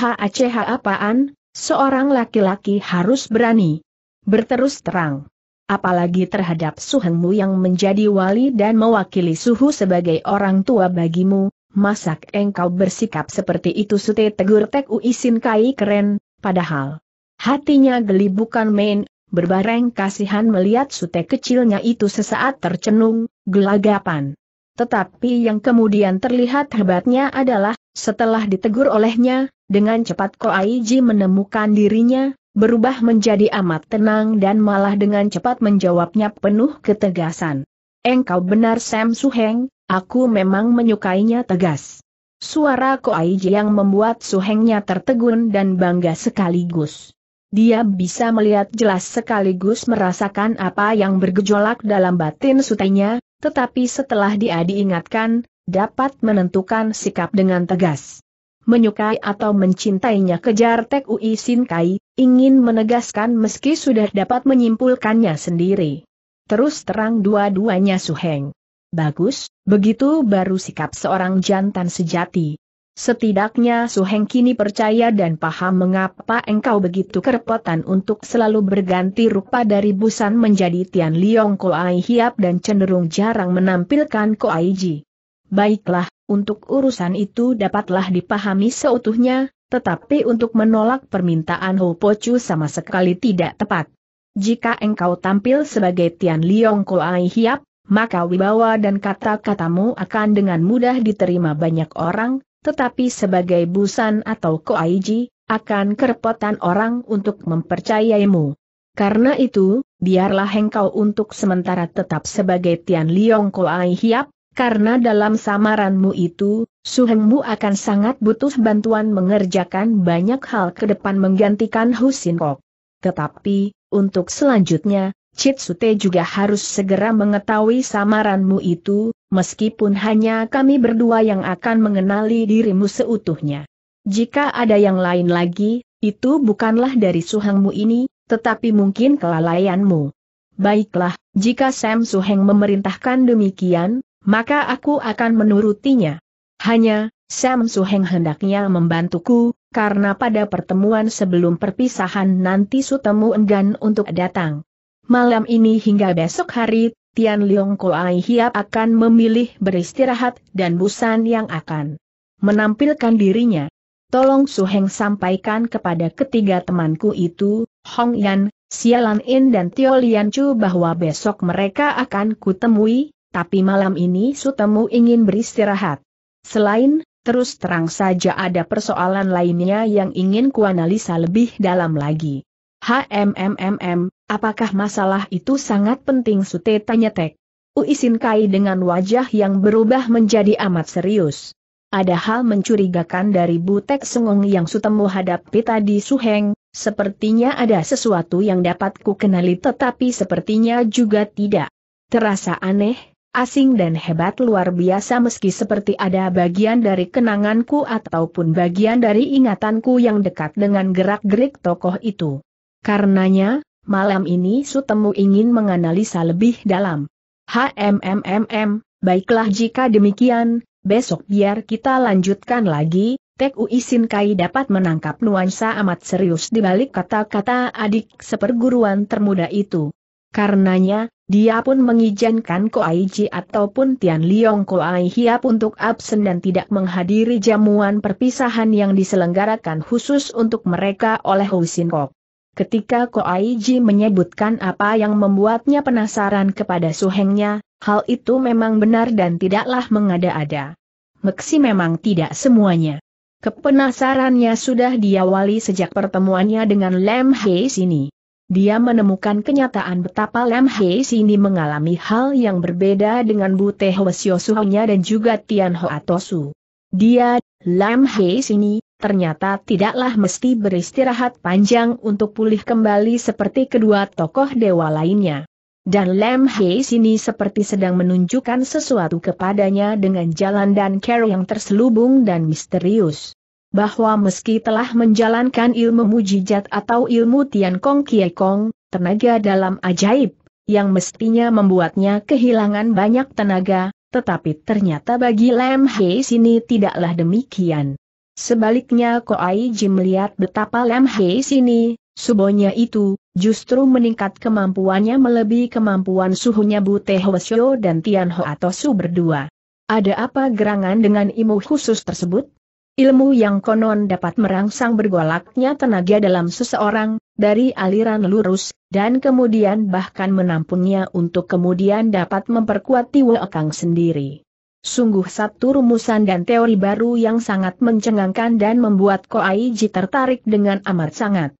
ah Acheh, eh, ah apaan, seorang laki-laki harus berani. Berterus terang apalagi terhadap suhengmu yang menjadi wali dan mewakili suhu sebagai orang tua bagimu, masak engkau bersikap seperti itu sute tegur Tek Uisin Kai keren, padahal hatinya geli bukan main, berbareng kasihan melihat sute kecilnya itu sesaat tercenung, gelagapan. Tetapi yang kemudian terlihat hebatnya adalah, setelah ditegur olehnya, dengan cepat Koaiji menemukan dirinya, berubah menjadi amat tenang dan malah dengan cepat menjawabnya penuh ketegasan. Engkau benar Sam Suheng, Aku memang menyukainya tegas. Suara Koaiji yang membuat suhengnya tertegun dan bangga sekaligus. Dia bisa melihat jelas sekaligus merasakan apa yang bergejolak dalam batin sutenya, tetapi setelah dia diingatkan, dapat menentukan sikap dengan tegas. Menyukai atau mencintainya kejar Tek Ui Sin Kai, ingin menegaskan meski sudah dapat menyimpulkannya sendiri. Terus terang dua-duanya suheng. Bagus, begitu baru sikap seorang jantan sejati. Setidaknya Su Heng kini percaya dan paham mengapa engkau begitu kerepotan untuk selalu berganti rupa dari Busan menjadi Tian Liong Koai Hiap dan cenderung jarang menampilkan Koai Ji. Baiklah, untuk urusan itu dapatlah dipahami seutuhnya, tetapi untuk menolak permintaan Ho Pochu sama sekali tidak tepat. Jika engkau tampil sebagai Tian Liong Koai Hiap, maka wibawa dan kata-katamu akan dengan mudah diterima banyak orang, tetapi sebagai busan atau koaiji, akan kerepotan orang untuk mempercayaimu. Karena itu, biarlah engkau untuk sementara tetap sebagai Tian Liong Koai Hiap, karena dalam samaranmu itu, suhengmu akan sangat butuh bantuan mengerjakan banyak hal ke depan menggantikan Husin Kok. Tetapi, untuk selanjutnya, Sute juga harus segera mengetahui samaranmu itu, meskipun hanya kami berdua yang akan mengenali dirimu seutuhnya. Jika ada yang lain lagi, itu bukanlah dari suhangmu ini, tetapi mungkin kelalaianmu. Baiklah, jika Sam Suheng memerintahkan demikian, maka aku akan menurutinya. Hanya, Sam Suheng hendaknya membantuku, karena pada pertemuan sebelum perpisahan nanti Sutemu enggan untuk datang. Malam ini hingga besok hari, Tian Leong Koai Hiap akan memilih beristirahat dan Busan yang akan menampilkan dirinya. Tolong Su Heng sampaikan kepada ketiga temanku itu, Hong Yan, Sialan In dan Tio Lian Chu bahwa besok mereka akan kutemui, tapi malam ini Su Temu ingin beristirahat. Selain, terus terang saja ada persoalan lainnya yang ingin kuanalisa lebih dalam lagi. HMMMM, Apakah masalah itu sangat penting Sute tanya Tek? Uisin Kai dengan wajah yang berubah menjadi amat serius. Ada hal mencurigakan dari Butek Sengong yang Sutemu hadapi tadi Suheng, sepertinya ada sesuatu yang dapat ku kenali tetapi sepertinya juga tidak. Terasa aneh, asing dan hebat luar biasa meski seperti ada bagian dari kenanganku ataupun bagian dari ingatanku yang dekat dengan gerak-gerik tokoh itu. Karenanya, Malam ini Sutemu ingin menganalisa lebih dalam. HMMMM, baiklah jika demikian, besok biar kita lanjutkan lagi, Tek Ui Kai dapat menangkap nuansa amat serius di balik kata-kata adik seperguruan termuda itu. Karenanya, dia pun mengizinkan Ko Koaiji ataupun Tian Liong Koai Hiap untuk absen dan tidak menghadiri jamuan perpisahan yang diselenggarakan khusus untuk mereka oleh Husin Kok. Ketika Koaiji menyebutkan apa yang membuatnya penasaran kepada suhengnya, hal itu memang benar dan tidaklah mengada-ada. Meksi memang tidak semuanya. Kepenasarannya sudah diawali sejak pertemuannya dengan Lem Hei Sini. Dia menemukan kenyataan betapa Lem Hei Sini mengalami hal yang berbeda dengan Bute Hwasyo dan juga Tian Ho Atosu. Dia, Lem Hei Sini, ternyata tidaklah mesti beristirahat panjang untuk pulih kembali seperti kedua tokoh dewa lainnya. Dan Lam Hei sini seperti sedang menunjukkan sesuatu kepadanya dengan jalan dan cara yang terselubung dan misterius. Bahwa meski telah menjalankan ilmu mujizat atau ilmu Tian Kong Kie Kong, tenaga dalam ajaib, yang mestinya membuatnya kehilangan banyak tenaga, tetapi ternyata bagi Lam Hei sini tidaklah demikian. Sebaliknya Koai Jim melihat betapa Lam Hei sini, subonya itu, justru meningkat kemampuannya melebihi kemampuan suhunya Bu Hwasyo dan Tian Ho atau Su berdua. Ada apa gerangan dengan ilmu khusus tersebut? Ilmu yang konon dapat merangsang bergolaknya tenaga dalam seseorang, dari aliran lurus, dan kemudian bahkan menampungnya untuk kemudian dapat memperkuat Tiwa Kang sendiri. Sungguh satu rumusan dan teori baru yang sangat mencengangkan dan membuat Koaiji tertarik dengan amat sangat.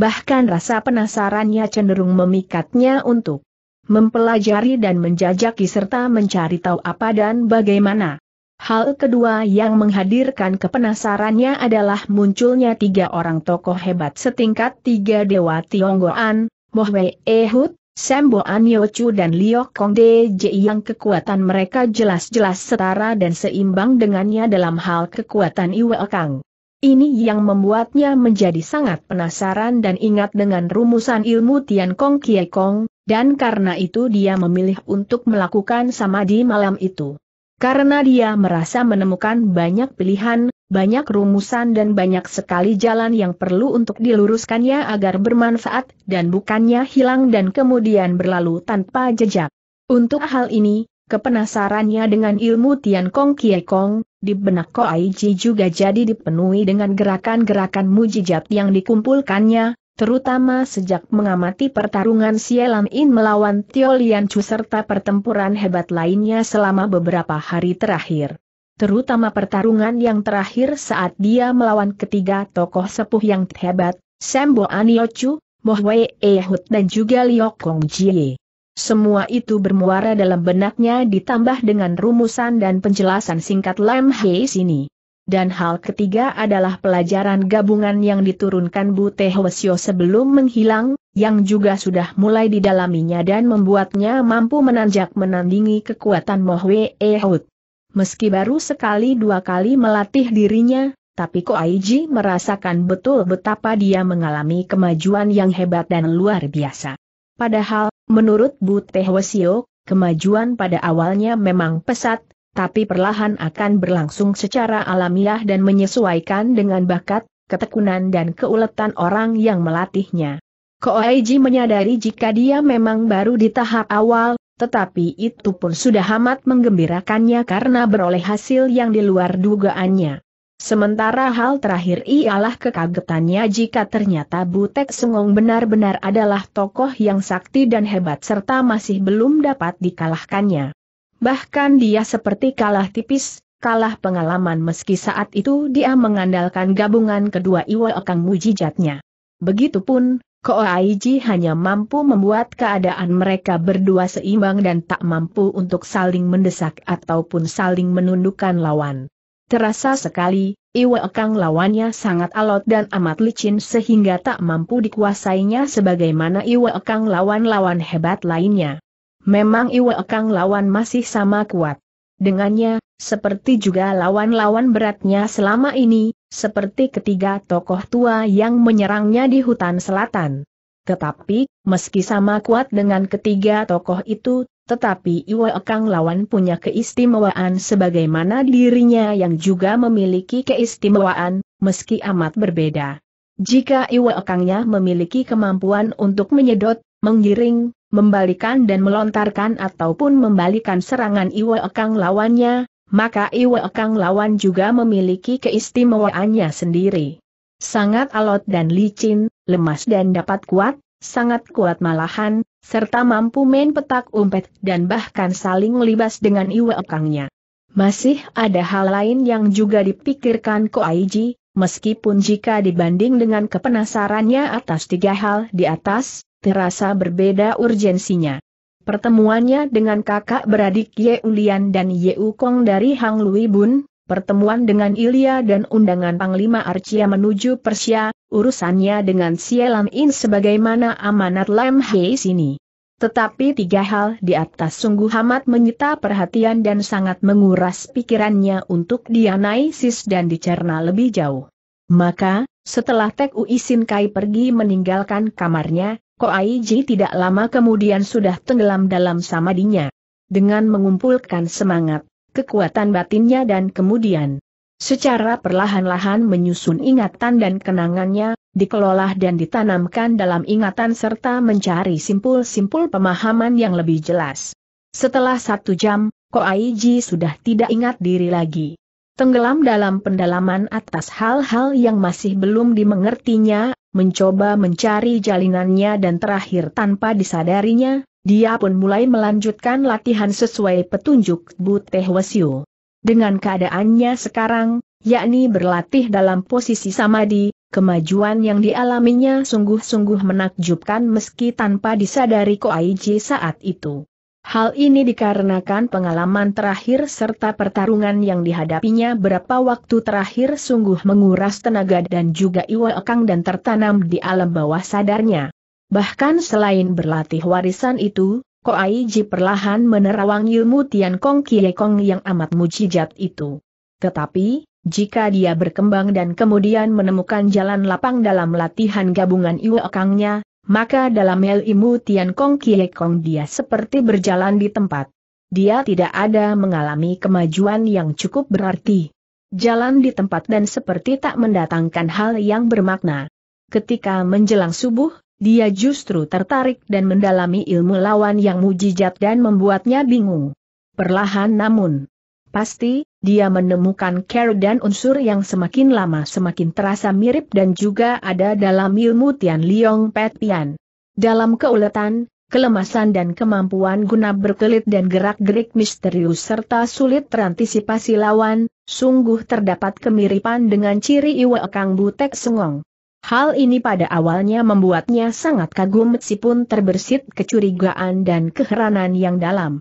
Bahkan rasa penasarannya cenderung memikatnya untuk mempelajari dan menjajaki serta mencari tahu apa dan bagaimana. Hal kedua yang menghadirkan kepenasarannya adalah munculnya tiga orang tokoh hebat setingkat tiga dewa Tionggoan, Mohwe Ehud, Sembo An Yochu dan Liok Kong DJI yang kekuatan mereka jelas-jelas setara dan seimbang dengannya dalam hal kekuatan Iwe Kang. Ini yang membuatnya menjadi sangat penasaran dan ingat dengan rumusan ilmu Tian Kong Kie Kong, dan karena itu dia memilih untuk melakukan sama di malam itu. Karena dia merasa menemukan banyak pilihan, banyak rumusan dan banyak sekali jalan yang perlu untuk diluruskannya agar bermanfaat dan bukannya hilang dan kemudian berlalu tanpa jejak. Untuk hal ini, kepenasarannya dengan ilmu Tian Kong Kie Kong, di benak Ai Ji juga jadi dipenuhi dengan gerakan-gerakan mujizat yang dikumpulkannya, terutama sejak mengamati pertarungan Sielan In melawan Tio Lian Chu serta pertempuran hebat lainnya selama beberapa hari terakhir terutama pertarungan yang terakhir saat dia melawan ketiga tokoh sepuh yang hebat, Sambo Aniochu, Mohwe Ehud dan juga Liok Kong Jie. Semua itu bermuara dalam benaknya ditambah dengan rumusan dan penjelasan singkat Lam Hei sini. Dan hal ketiga adalah pelajaran gabungan yang diturunkan Bu Tehwasyo sebelum menghilang, yang juga sudah mulai didalaminya dan membuatnya mampu menanjak menandingi kekuatan Mohwe Ehud. Meski baru sekali dua kali melatih dirinya, tapi Ko Aiji merasakan betul betapa dia mengalami kemajuan yang hebat dan luar biasa. Padahal, menurut Bu Tehwasio, kemajuan pada awalnya memang pesat, tapi perlahan akan berlangsung secara alamiah dan menyesuaikan dengan bakat, ketekunan dan keuletan orang yang melatihnya. Ko Aiji menyadari jika dia memang baru di tahap awal, tetapi itu pun sudah amat menggembirakannya karena beroleh hasil yang di luar dugaannya. Sementara hal terakhir ialah kekagetannya jika ternyata Butek Sengong benar-benar adalah tokoh yang sakti dan hebat serta masih belum dapat dikalahkannya. Bahkan dia seperti kalah tipis, kalah pengalaman meski saat itu dia mengandalkan gabungan kedua Iwa akan mujijatnya. Begitupun, Koaiji hanya mampu membuat keadaan mereka berdua seimbang dan tak mampu untuk saling mendesak ataupun saling menundukkan lawan. Terasa sekali, Iwa Kang lawannya sangat alot dan amat licin sehingga tak mampu dikuasainya sebagaimana Iwa Kang lawan-lawan hebat lainnya. Memang Iwa Kang lawan masih sama kuat. Dengannya, seperti juga lawan-lawan beratnya selama ini, seperti ketiga tokoh tua yang menyerangnya di hutan selatan. Tetapi, meski sama kuat dengan ketiga tokoh itu, tetapi Iwa Ekang lawan punya keistimewaan sebagaimana dirinya yang juga memiliki keistimewaan, meski amat berbeda. Jika Iwa Ekangnya memiliki kemampuan untuk menyedot, menggiring, membalikan dan melontarkan ataupun membalikan serangan Iwa Ekang lawannya, maka Iwe Kang lawan juga memiliki keistimewaannya sendiri. Sangat alot dan licin, lemas dan dapat kuat, sangat kuat malahan, serta mampu main petak umpet dan bahkan saling libas dengan Iwe Kangnya. Masih ada hal lain yang juga dipikirkan Ko Aiji, meskipun jika dibanding dengan kepenasarannya atas tiga hal di atas, terasa berbeda urgensinya. Pertemuannya dengan kakak beradik Ye Ulian dan Ye Ukong dari Hang Lui Bun, pertemuan dengan Ilya dan undangan Panglima Arcia menuju Persia, urusannya dengan Sielan In sebagaimana amanat Lam Hei sini. Tetapi tiga hal di atas sungguh amat menyita perhatian dan sangat menguras pikirannya untuk dianalisis dan dicerna lebih jauh. Maka, setelah Tek Uisin Kai pergi meninggalkan kamarnya, Ko Koaiji tidak lama kemudian sudah tenggelam dalam samadinya. Dengan mengumpulkan semangat, kekuatan batinnya dan kemudian secara perlahan-lahan menyusun ingatan dan kenangannya, dikelola dan ditanamkan dalam ingatan serta mencari simpul-simpul pemahaman yang lebih jelas. Setelah satu jam, Ko Koaiji sudah tidak ingat diri lagi. Tenggelam dalam pendalaman atas hal-hal yang masih belum dimengertinya, mencoba mencari jalinannya dan terakhir tanpa disadarinya, dia pun mulai melanjutkan latihan sesuai petunjuk Buteh Wasiu. Dengan keadaannya sekarang, yakni berlatih dalam posisi samadi, kemajuan yang dialaminya sungguh-sungguh menakjubkan meski tanpa disadari Koaiji saat itu. Hal ini dikarenakan pengalaman terakhir serta pertarungan yang dihadapinya berapa waktu terakhir sungguh menguras tenaga dan juga iwa ekang dan tertanam di alam bawah sadarnya. Bahkan selain berlatih warisan itu, Ko Koaiji perlahan menerawang ilmu Tian Kong Kie Kong yang amat mujijat itu. Tetapi, jika dia berkembang dan kemudian menemukan jalan lapang dalam latihan gabungan iwa ekangnya, maka dalam ilmu Tian Kong Kie Kong dia seperti berjalan di tempat. Dia tidak ada mengalami kemajuan yang cukup berarti. Jalan di tempat dan seperti tak mendatangkan hal yang bermakna. Ketika menjelang subuh, dia justru tertarik dan mendalami ilmu lawan yang mujizat dan membuatnya bingung. Perlahan namun, Pasti, dia menemukan care dan unsur yang semakin lama semakin terasa mirip dan juga ada dalam ilmu Tian Liong Pet Pian. Dalam keuletan, kelemasan dan kemampuan guna berkelit dan gerak-gerik misterius serta sulit terantisipasi lawan, sungguh terdapat kemiripan dengan ciri Iwa Kang Butek Sengong. Hal ini pada awalnya membuatnya sangat kagum meskipun terbersit kecurigaan dan keheranan yang dalam.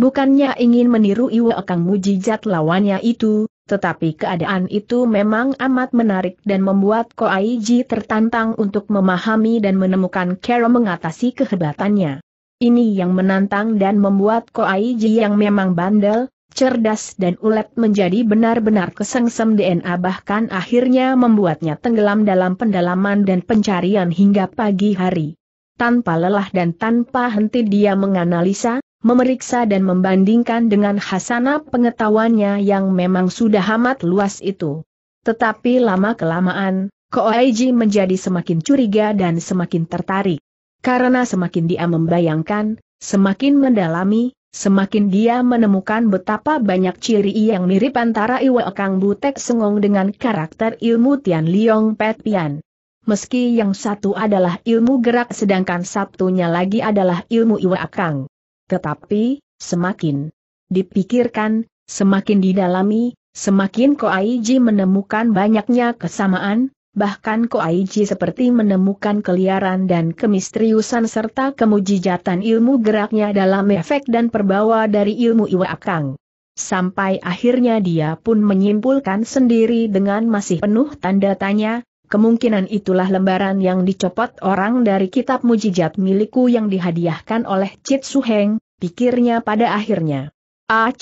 Bukannya ingin meniru Iwa Kang Mujijat lawannya itu, tetapi keadaan itu memang amat menarik dan membuat Ko Koaiji tertantang untuk memahami dan menemukan cara mengatasi kehebatannya. Ini yang menantang dan membuat Ko Koaiji yang memang bandel, cerdas dan ulet menjadi benar-benar kesengsem DNA bahkan akhirnya membuatnya tenggelam dalam pendalaman dan pencarian hingga pagi hari. Tanpa lelah dan tanpa henti dia menganalisa, memeriksa dan membandingkan dengan hasanah pengetahuannya yang memang sudah amat luas itu. Tetapi lama-kelamaan, Koaiji menjadi semakin curiga dan semakin tertarik. Karena semakin dia membayangkan, semakin mendalami, Semakin dia menemukan betapa banyak ciri yang mirip antara Iwa Kang Butek Sengong dengan karakter ilmu Tian Liong Pet Pian. Meski yang satu adalah ilmu gerak sedangkan satunya lagi adalah ilmu Iwa Kang. Tetapi, semakin dipikirkan, semakin didalami, semakin Koaiji menemukan banyaknya kesamaan, bahkan Koaiji seperti menemukan keliaran dan kemisteriusan serta kemujijatan ilmu geraknya dalam efek dan perbawa dari ilmu Iwakang. Sampai akhirnya dia pun menyimpulkan sendiri dengan masih penuh tanda tanya, kemungkinan itulah lembaran yang dicopot orang dari kitab mujijat milikku yang dihadiahkan oleh Cit Suheng, pikirnya pada akhirnya. Ah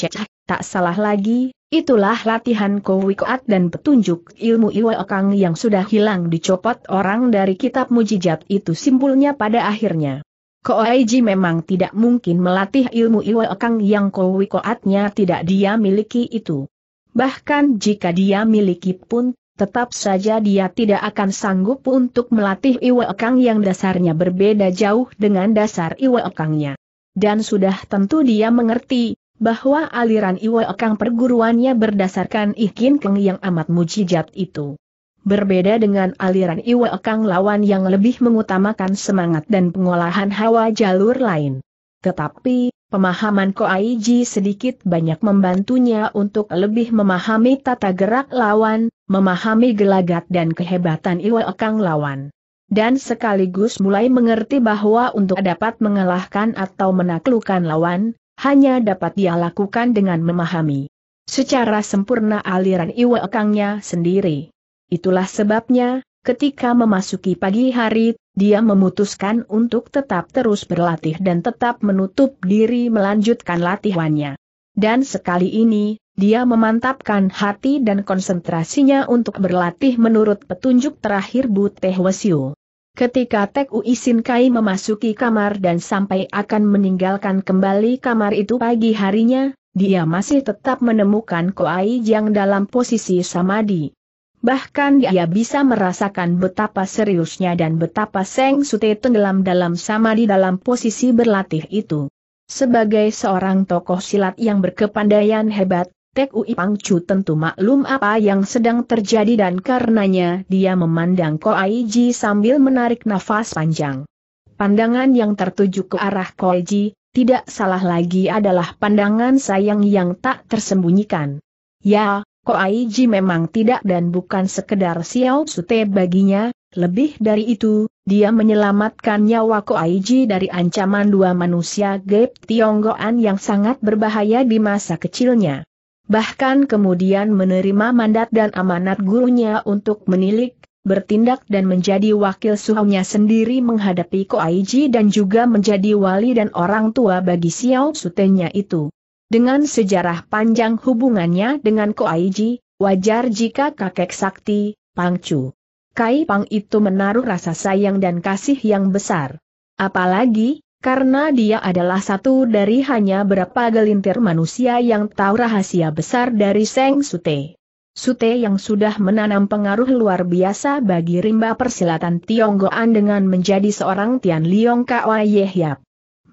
tak salah lagi, itulah latihan kowikoat dan petunjuk ilmu iwakang yang sudah hilang dicopot orang dari kitab mujijat itu simpulnya pada akhirnya. Koaiji memang tidak mungkin melatih ilmu iwakang yang kowikoatnya tidak dia miliki itu. Bahkan jika dia miliki pun Tetap saja dia tidak akan sanggup untuk melatih Iwa Ekang yang dasarnya berbeda jauh dengan dasar Iwa Ekangnya. Dan sudah tentu dia mengerti, bahwa aliran Iwa Ekang perguruannya berdasarkan Ikin Keng yang amat mujijat itu. Berbeda dengan aliran Iwa Ekang lawan yang lebih mengutamakan semangat dan pengolahan hawa jalur lain. Tetapi, Pemahaman Koaiji sedikit banyak membantunya untuk lebih memahami tata gerak lawan, memahami gelagat dan kehebatan Iwa kang lawan. Dan sekaligus mulai mengerti bahwa untuk dapat mengalahkan atau menaklukkan lawan, hanya dapat dia lakukan dengan memahami secara sempurna aliran Iwa kangnya sendiri. Itulah sebabnya, Ketika memasuki pagi hari, dia memutuskan untuk tetap terus berlatih dan tetap menutup diri melanjutkan latihannya. Dan sekali ini, dia memantapkan hati dan konsentrasinya untuk berlatih menurut petunjuk terakhir Bu Buteh Wesiu. Ketika Tek Ui Kai memasuki kamar dan sampai akan meninggalkan kembali kamar itu pagi harinya, dia masih tetap menemukan Koai yang dalam posisi samadi. Bahkan ya. dia bisa merasakan betapa seriusnya dan betapa Seng Sute tenggelam dalam sama di dalam posisi berlatih itu. Sebagai seorang tokoh silat yang berkepandaian hebat, Tek Ui Pang Chu tentu maklum apa yang sedang terjadi dan karenanya dia memandang Koai Ji sambil menarik nafas panjang. Pandangan yang tertuju ke arah Koai Ji, tidak salah lagi adalah pandangan sayang yang tak tersembunyikan. Ya, Ko Aiji memang tidak dan bukan sekedar Xiao Sute baginya, lebih dari itu, dia menyelamatkan nyawa Ko Aiji dari ancaman dua manusia Gep Tionggoan yang sangat berbahaya di masa kecilnya. Bahkan kemudian menerima mandat dan amanat gurunya untuk menilik, bertindak dan menjadi wakil suhunya sendiri menghadapi Ko Aiji dan juga menjadi wali dan orang tua bagi Xiao Sutenya itu. Dengan sejarah panjang hubungannya dengan Koaiji, wajar jika kakek sakti, Pangcu. Kai Pang itu menaruh rasa sayang dan kasih yang besar. Apalagi, karena dia adalah satu dari hanya berapa gelintir manusia yang tahu rahasia besar dari Seng Sute. Sute yang sudah menanam pengaruh luar biasa bagi rimba persilatan Tionggoan dengan menjadi seorang Tian Liong Kawa Yehyap.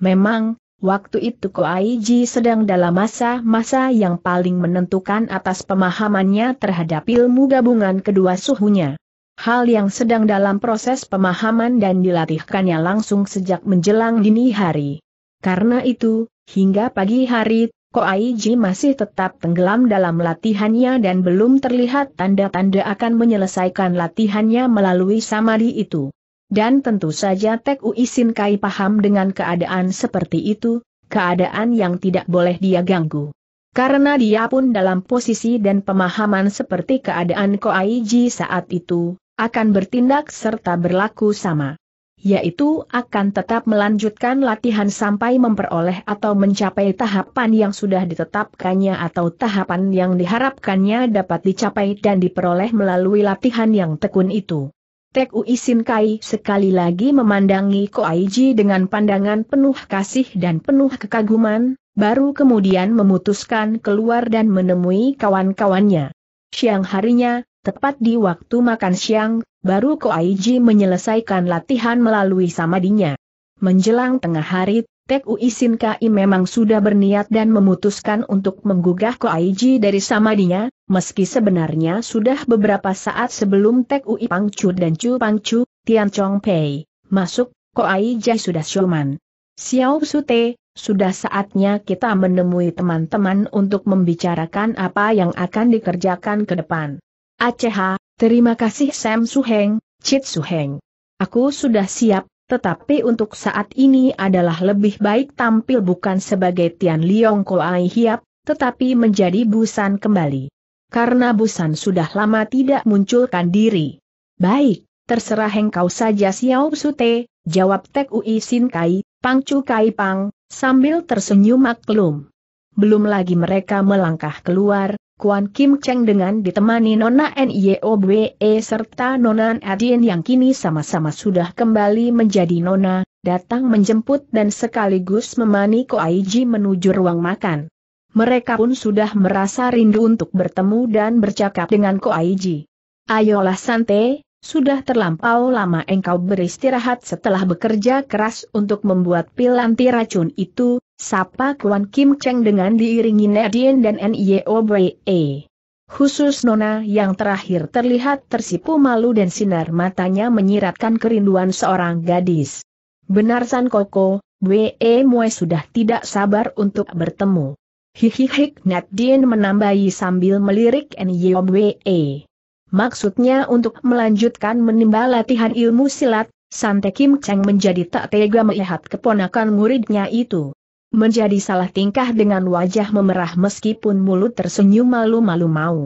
Memang, Waktu itu Ko Koaiji sedang dalam masa-masa yang paling menentukan atas pemahamannya terhadap ilmu gabungan kedua suhunya. Hal yang sedang dalam proses pemahaman dan dilatihkannya langsung sejak menjelang dini hari. Karena itu, hingga pagi hari, Ko Koaiji masih tetap tenggelam dalam latihannya dan belum terlihat tanda-tanda akan menyelesaikan latihannya melalui samadhi itu. Dan tentu saja Tek Ui Sin Kai paham dengan keadaan seperti itu, keadaan yang tidak boleh dia ganggu. Karena dia pun dalam posisi dan pemahaman seperti keadaan Koaiji Ji saat itu, akan bertindak serta berlaku sama. Yaitu akan tetap melanjutkan latihan sampai memperoleh atau mencapai tahapan yang sudah ditetapkannya atau tahapan yang diharapkannya dapat dicapai dan diperoleh melalui latihan yang tekun itu. Tek Uisin Kai sekali lagi memandangi Ko Koaiji dengan pandangan penuh kasih dan penuh kekaguman, baru kemudian memutuskan keluar dan menemui kawan-kawannya. Siang harinya, tepat di waktu makan siang, baru Ko Koaiji menyelesaikan latihan melalui samadinya. Menjelang tengah hari, Tek Ui Sin Kai memang sudah berniat dan memutuskan untuk menggugah Koaiji dari samadinya, meski sebenarnya sudah beberapa saat sebelum Tek Ui Pangcu dan Chu Pangcu, Tian Chong Pei, masuk, Koaiji sudah siuman. Xiao Su Sute, sudah saatnya kita menemui teman-teman untuk membicarakan apa yang akan dikerjakan ke depan. Aceh, terima kasih Sam Suheng, Chit Suheng. Aku sudah siap, tetapi untuk saat ini adalah lebih baik tampil bukan sebagai Tian Liong Ai Hiap, tetapi menjadi Busan kembali. Karena Busan sudah lama tidak munculkan diri. Baik, terserah engkau saja Xiao Sute, jawab Tek Ui Sin Kai, Pang Chu Kai Pang, sambil tersenyum maklum. Belum lagi mereka melangkah keluar, Kuan Kim Cheng dengan ditemani Nona Nyeobwe serta Nona Adin yang kini sama-sama sudah kembali menjadi Nona, datang menjemput dan sekaligus memani Ko Aiji menuju ruang makan. Mereka pun sudah merasa rindu untuk bertemu dan bercakap dengan Ko Aiji. Ayolah Sante, sudah terlampau lama engkau beristirahat setelah bekerja keras untuk membuat pil anti racun itu, Sapa Kuan Kim Cheng dengan diiringi Nedien dan N.I.O.B.E. E. Khusus Nona yang terakhir terlihat tersipu malu dan sinar matanya menyiratkan kerinduan seorang gadis. Benar San Koko, Bwe Mue sudah tidak sabar untuk bertemu. Hihihik Nadine menambahi sambil melirik N.Y.O.B.E. E. Maksudnya untuk melanjutkan menimba latihan ilmu silat, Sante Kim Cheng menjadi tak tega melihat keponakan muridnya itu menjadi salah tingkah dengan wajah memerah meskipun mulut tersenyum malu-malu mau.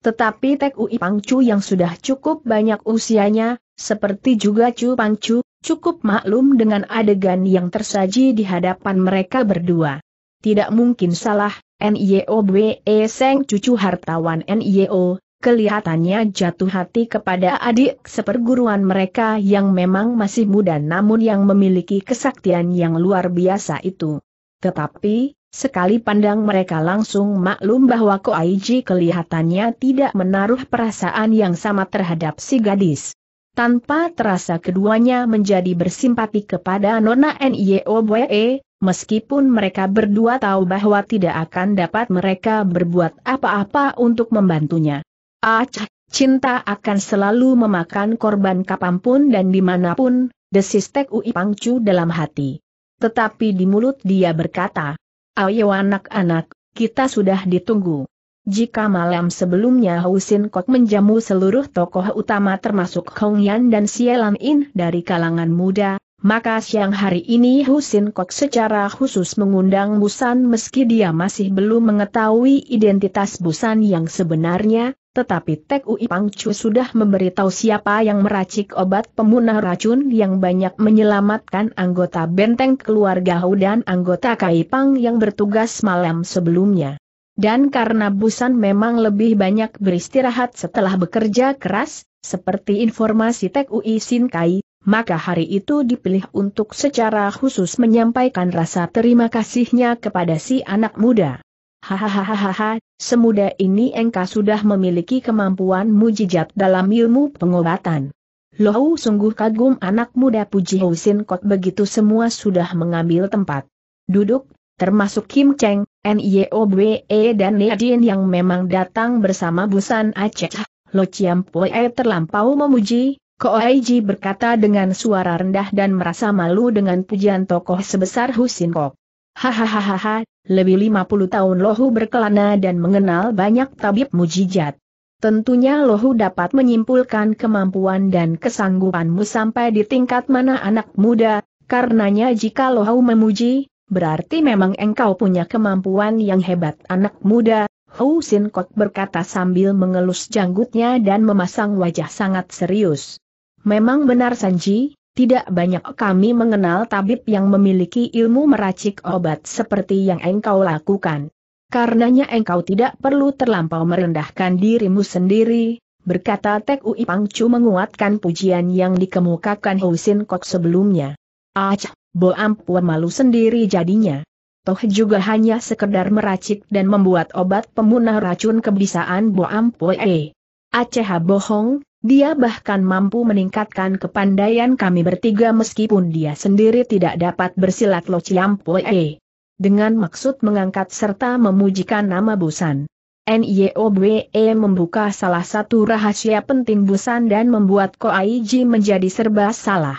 Tetapi Tek Ui Pangcu yang sudah cukup banyak usianya, seperti juga Cu Pangcu, cukup maklum dengan adegan yang tersaji di hadapan mereka berdua. Tidak mungkin salah, Nio NIOBE Seng cucu hartawan NIO, kelihatannya jatuh hati kepada adik seperguruan mereka yang memang masih muda namun yang memiliki kesaktian yang luar biasa itu. Tetapi, sekali pandang mereka langsung maklum bahwa Ko Koaiji kelihatannya tidak menaruh perasaan yang sama terhadap si gadis. Tanpa terasa keduanya menjadi bersimpati kepada Nona Niobwe, meskipun mereka berdua tahu bahwa tidak akan dapat mereka berbuat apa-apa untuk membantunya. Acah, cinta akan selalu memakan korban kapanpun dan dimanapun, desis Tek Ui Pangcu dalam hati. Tetapi di mulut dia berkata, Ayo anak-anak, kita sudah ditunggu. Jika malam sebelumnya Husin Kok menjamu seluruh tokoh utama termasuk Hong Yan dan Sielan In dari kalangan muda, maka siang hari ini Husin Kok secara khusus mengundang Busan meski dia masih belum mengetahui identitas Busan yang sebenarnya, tetapi Tek Ui Chu sudah memberitahu siapa yang meracik obat pemunah racun yang banyak menyelamatkan anggota benteng keluarga Hou dan anggota Kai Pang yang bertugas malam sebelumnya. Dan karena Busan memang lebih banyak beristirahat setelah bekerja keras, seperti informasi Tek Ui Sin Kai, maka hari itu dipilih untuk secara khusus menyampaikan rasa terima kasihnya kepada si anak muda. Hahaha, semudah ini engkau sudah memiliki kemampuan mujijat dalam ilmu pengobatan. Lohu sungguh kagum anak muda Puji Husin Kot begitu semua sudah mengambil tempat. Duduk, termasuk Kim Cheng, Niobe dan Nedin yang memang datang bersama Busan Aceh. Lo Chiam Poe terlampau memuji, Ko Aiji berkata dengan suara rendah dan merasa malu dengan pujian tokoh sebesar Husin Kok. Hahaha, lebih 50 tahun Lohu berkelana dan mengenal banyak tabib mujijat. Tentunya Lohu dapat menyimpulkan kemampuan dan kesanggupanmu sampai di tingkat mana anak muda, karenanya jika Lohu memuji, berarti memang engkau punya kemampuan yang hebat anak muda, Hu Sin Kok berkata sambil mengelus janggutnya dan memasang wajah sangat serius. Memang benar Sanji, tidak banyak kami mengenal tabib yang memiliki ilmu meracik obat seperti yang engkau lakukan. Karenanya engkau tidak perlu terlampau merendahkan dirimu sendiri, berkata Tek Ui Chu menguatkan pujian yang dikemukakan Husin Kok sebelumnya. Ah, Bo Ampua malu sendiri jadinya. Toh juga hanya sekedar meracik dan membuat obat pemunah racun kebisaan Bo Ampua. E. Eh. Aceh bohong, dia bahkan mampu meningkatkan kepandaian kami bertiga meskipun dia sendiri tidak dapat bersilat Lo Ciampoe. Dengan maksud mengangkat serta memujikan nama Busan. NYOBE membuka salah satu rahasia penting Busan dan membuat Koaiji menjadi serba salah.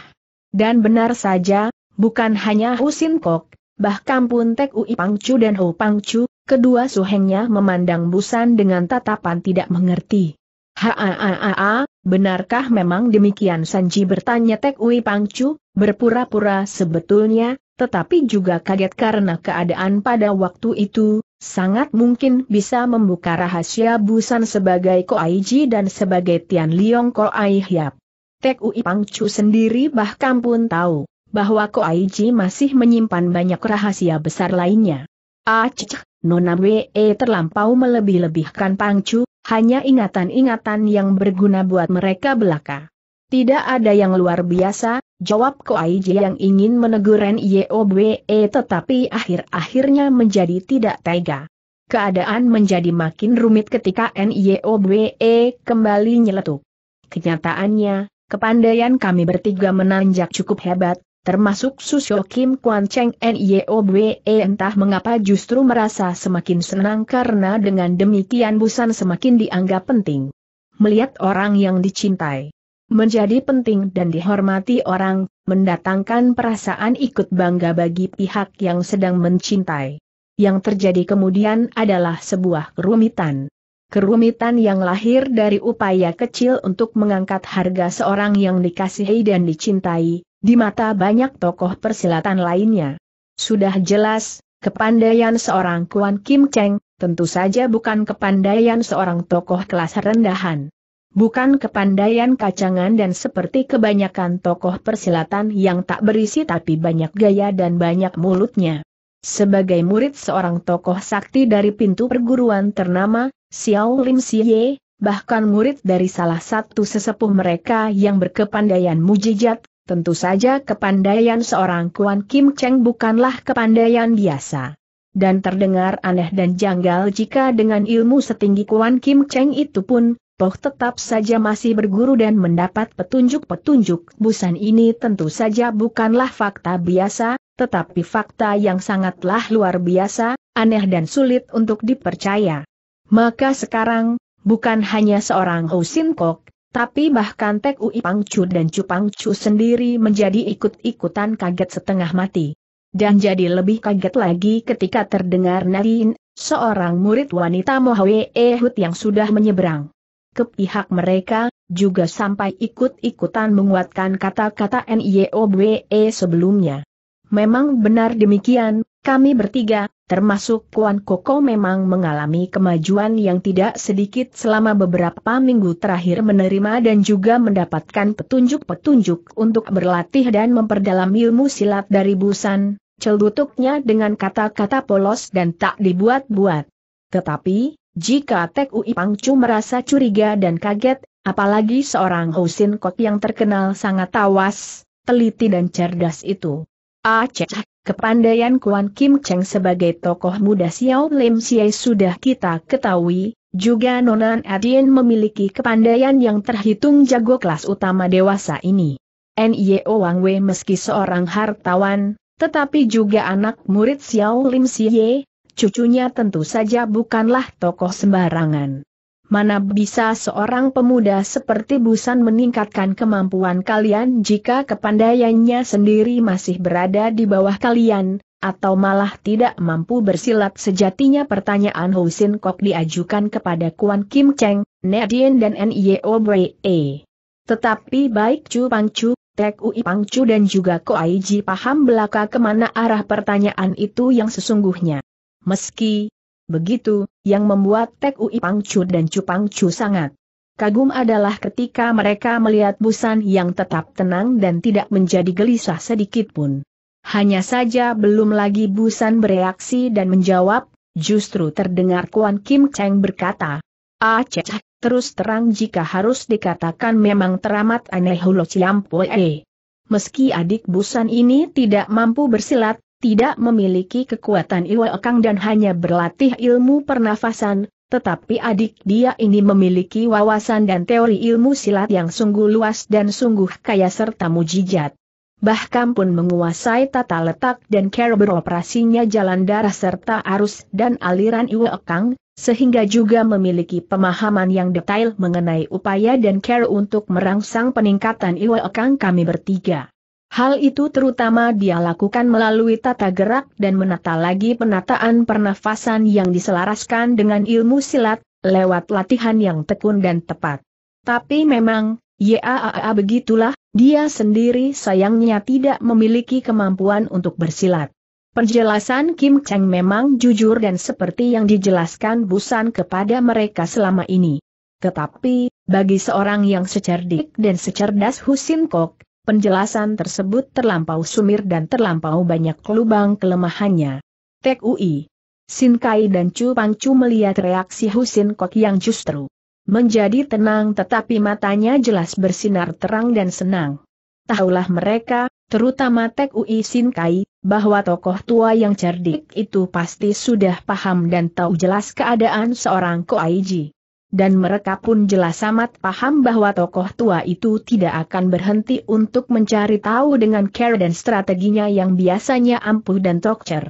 Dan benar saja, bukan hanya Husin Kok, bahkan pun Tek Ui Pangcu dan Ho Pangcu, kedua suhengnya memandang Busan dengan tatapan tidak mengerti. Haa, Benarkah memang demikian Sanji bertanya Tek Ui Pangcu, berpura-pura sebetulnya, tetapi juga kaget karena keadaan pada waktu itu, sangat mungkin bisa membuka rahasia Busan sebagai Ko Koaiji dan sebagai Tian Liong Koai Hiap. Tek Ui Pangcu sendiri bahkan pun tahu, bahwa Ko Koaiji masih menyimpan banyak rahasia besar lainnya. Acik, ah, Nona Wee terlampau melebih-lebihkan Pangcu, hanya ingatan-ingatan yang berguna buat mereka belaka. Tidak ada yang luar biasa, jawab Koaiji yang ingin menegur Yeobwe eh, tetapi akhir-akhirnya menjadi tidak tega. Keadaan menjadi makin rumit ketika Yeobwe e, kembali nyeletuk. Kenyataannya, kepandaian kami bertiga menanjak cukup hebat, termasuk Susyo Kim Kwan Cheng Niobwe entah mengapa justru merasa semakin senang karena dengan demikian Busan semakin dianggap penting. Melihat orang yang dicintai menjadi penting dan dihormati orang, mendatangkan perasaan ikut bangga bagi pihak yang sedang mencintai. Yang terjadi kemudian adalah sebuah kerumitan. Kerumitan yang lahir dari upaya kecil untuk mengangkat harga seorang yang dikasihi dan dicintai, di mata banyak tokoh persilatan lainnya. Sudah jelas, kepandaian seorang Kuan Kim Cheng, tentu saja bukan kepandaian seorang tokoh kelas rendahan. Bukan kepandaian kacangan dan seperti kebanyakan tokoh persilatan yang tak berisi tapi banyak gaya dan banyak mulutnya. Sebagai murid seorang tokoh sakti dari pintu perguruan ternama, Xiao Lim Xie, bahkan murid dari salah satu sesepuh mereka yang berkepandaian mujijat, Tentu saja kepandaian seorang Kuan Kim Cheng bukanlah kepandaian biasa. Dan terdengar aneh dan janggal jika dengan ilmu setinggi Kuan Kim Cheng itu pun, Toh tetap saja masih berguru dan mendapat petunjuk-petunjuk. Busan ini tentu saja bukanlah fakta biasa, tetapi fakta yang sangatlah luar biasa, aneh dan sulit untuk dipercaya. Maka sekarang, bukan hanya seorang Sin Kok, tapi bahkan Tek Ui Chu dan Cu Chu sendiri menjadi ikut-ikutan kaget setengah mati. Dan jadi lebih kaget lagi ketika terdengar Narin, seorang murid wanita Mohwe Ehud yang sudah menyeberang. Ke pihak mereka, juga sampai ikut-ikutan menguatkan kata-kata NIOBE sebelumnya. Memang benar demikian, kami bertiga, termasuk Kuan Koko memang mengalami kemajuan yang tidak sedikit selama beberapa minggu terakhir menerima dan juga mendapatkan petunjuk-petunjuk untuk berlatih dan memperdalam ilmu silat dari Busan, celutuknya dengan kata-kata polos dan tak dibuat-buat. Tetapi, jika Tek Ui Pangcu merasa curiga dan kaget, apalagi seorang Housin Kok yang terkenal sangat tawas, teliti dan cerdas itu. Aceh, ah, Kepandaian Kuan Kim Cheng sebagai tokoh muda Xiao Lim Xie sudah kita ketahui, juga Nonan Adien memiliki kepandaian yang terhitung jago kelas utama dewasa ini. N.I.O. Wang Wei meski seorang hartawan, tetapi juga anak murid Xiao Lim Xie, cucunya tentu saja bukanlah tokoh sembarangan. Mana bisa seorang pemuda seperti Busan meningkatkan kemampuan kalian jika kepandaiannya sendiri masih berada di bawah kalian, atau malah tidak mampu bersilat sejatinya pertanyaan Husin Kok diajukan kepada Kuan Kim Cheng, Nedien dan Nio Eh. Tetapi baik Chu Pang Chu, Tek Ui Pang Chu dan juga Ko Aiji paham belaka kemana arah pertanyaan itu yang sesungguhnya. Meski Begitu, yang membuat Tek Ui Pangcu dan Cu sangat kagum adalah ketika mereka melihat Busan yang tetap tenang dan tidak menjadi gelisah sedikit pun. Hanya saja belum lagi Busan bereaksi dan menjawab, justru terdengar Kuan Kim Cheng berkata, Aceh, terus terang jika harus dikatakan memang teramat aneh hulo Ciampoe. Meski adik Busan ini tidak mampu bersilat, tidak memiliki kekuatan Kang dan hanya berlatih ilmu pernafasan, tetapi adik dia ini memiliki wawasan dan teori ilmu silat yang sungguh luas dan sungguh kaya serta mujijat. Bahkan pun menguasai tata letak dan cara beroperasinya jalan darah serta arus dan aliran Kang, sehingga juga memiliki pemahaman yang detail mengenai upaya dan cara untuk merangsang peningkatan Kang kami bertiga. Hal itu terutama dia lakukan melalui tata gerak dan menata lagi penataan pernafasan yang diselaraskan dengan ilmu silat, lewat latihan yang tekun dan tepat. Tapi memang, YAAA begitulah, dia sendiri sayangnya tidak memiliki kemampuan untuk bersilat. Penjelasan Kim Cheng memang jujur dan seperti yang dijelaskan Busan kepada mereka selama ini. Tetapi, bagi seorang yang secerdik dan secerdas Husin Kok, Penjelasan tersebut terlampau sumir dan terlampau banyak lubang kelemahannya. Tek UI. Sin Kai dan Chu Chu melihat reaksi Husin Kok yang justru menjadi tenang tetapi matanya jelas bersinar terang dan senang. Tahulah mereka, terutama Tek Ui Sin Kai, bahwa tokoh tua yang cerdik itu pasti sudah paham dan tahu jelas keadaan seorang Koaiji dan mereka pun jelas amat paham bahwa tokoh tua itu tidak akan berhenti untuk mencari tahu dengan care dan strateginya yang biasanya ampuh dan tokcer.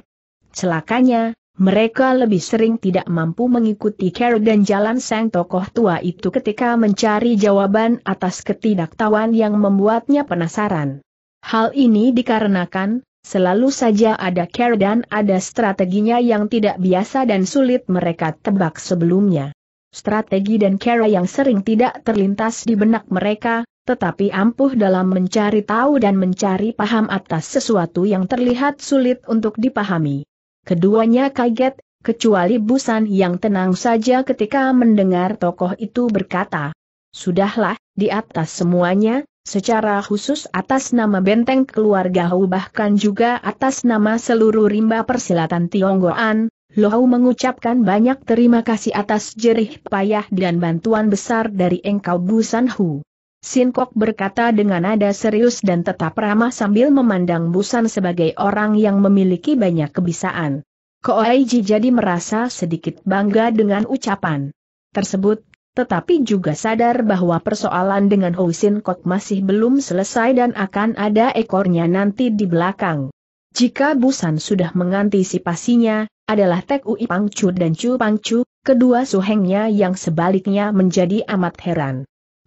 Celakanya, mereka lebih sering tidak mampu mengikuti care dan jalan sang tokoh tua itu ketika mencari jawaban atas ketidaktahuan yang membuatnya penasaran. Hal ini dikarenakan, selalu saja ada care dan ada strateginya yang tidak biasa dan sulit mereka tebak sebelumnya strategi dan cara yang sering tidak terlintas di benak mereka, tetapi ampuh dalam mencari tahu dan mencari paham atas sesuatu yang terlihat sulit untuk dipahami. Keduanya kaget, kecuali Busan yang tenang saja ketika mendengar tokoh itu berkata, Sudahlah, di atas semuanya, secara khusus atas nama benteng keluarga Hu bahkan juga atas nama seluruh rimba persilatan Tionggoan, Lohau mengucapkan banyak terima kasih atas jerih payah dan bantuan besar dari engkau Busanhu. Sinkok berkata dengan nada serius dan tetap ramah sambil memandang Busan sebagai orang yang memiliki banyak kebisaan. Koaiji jadi merasa sedikit bangga dengan ucapan tersebut, tetapi juga sadar bahwa persoalan dengan Ho Kok masih belum selesai dan akan ada ekornya nanti di belakang. Jika Busan sudah mengantisipasinya, adalah Tek Ui Chu dan Chu Pangcu, kedua suhengnya yang sebaliknya menjadi amat heran.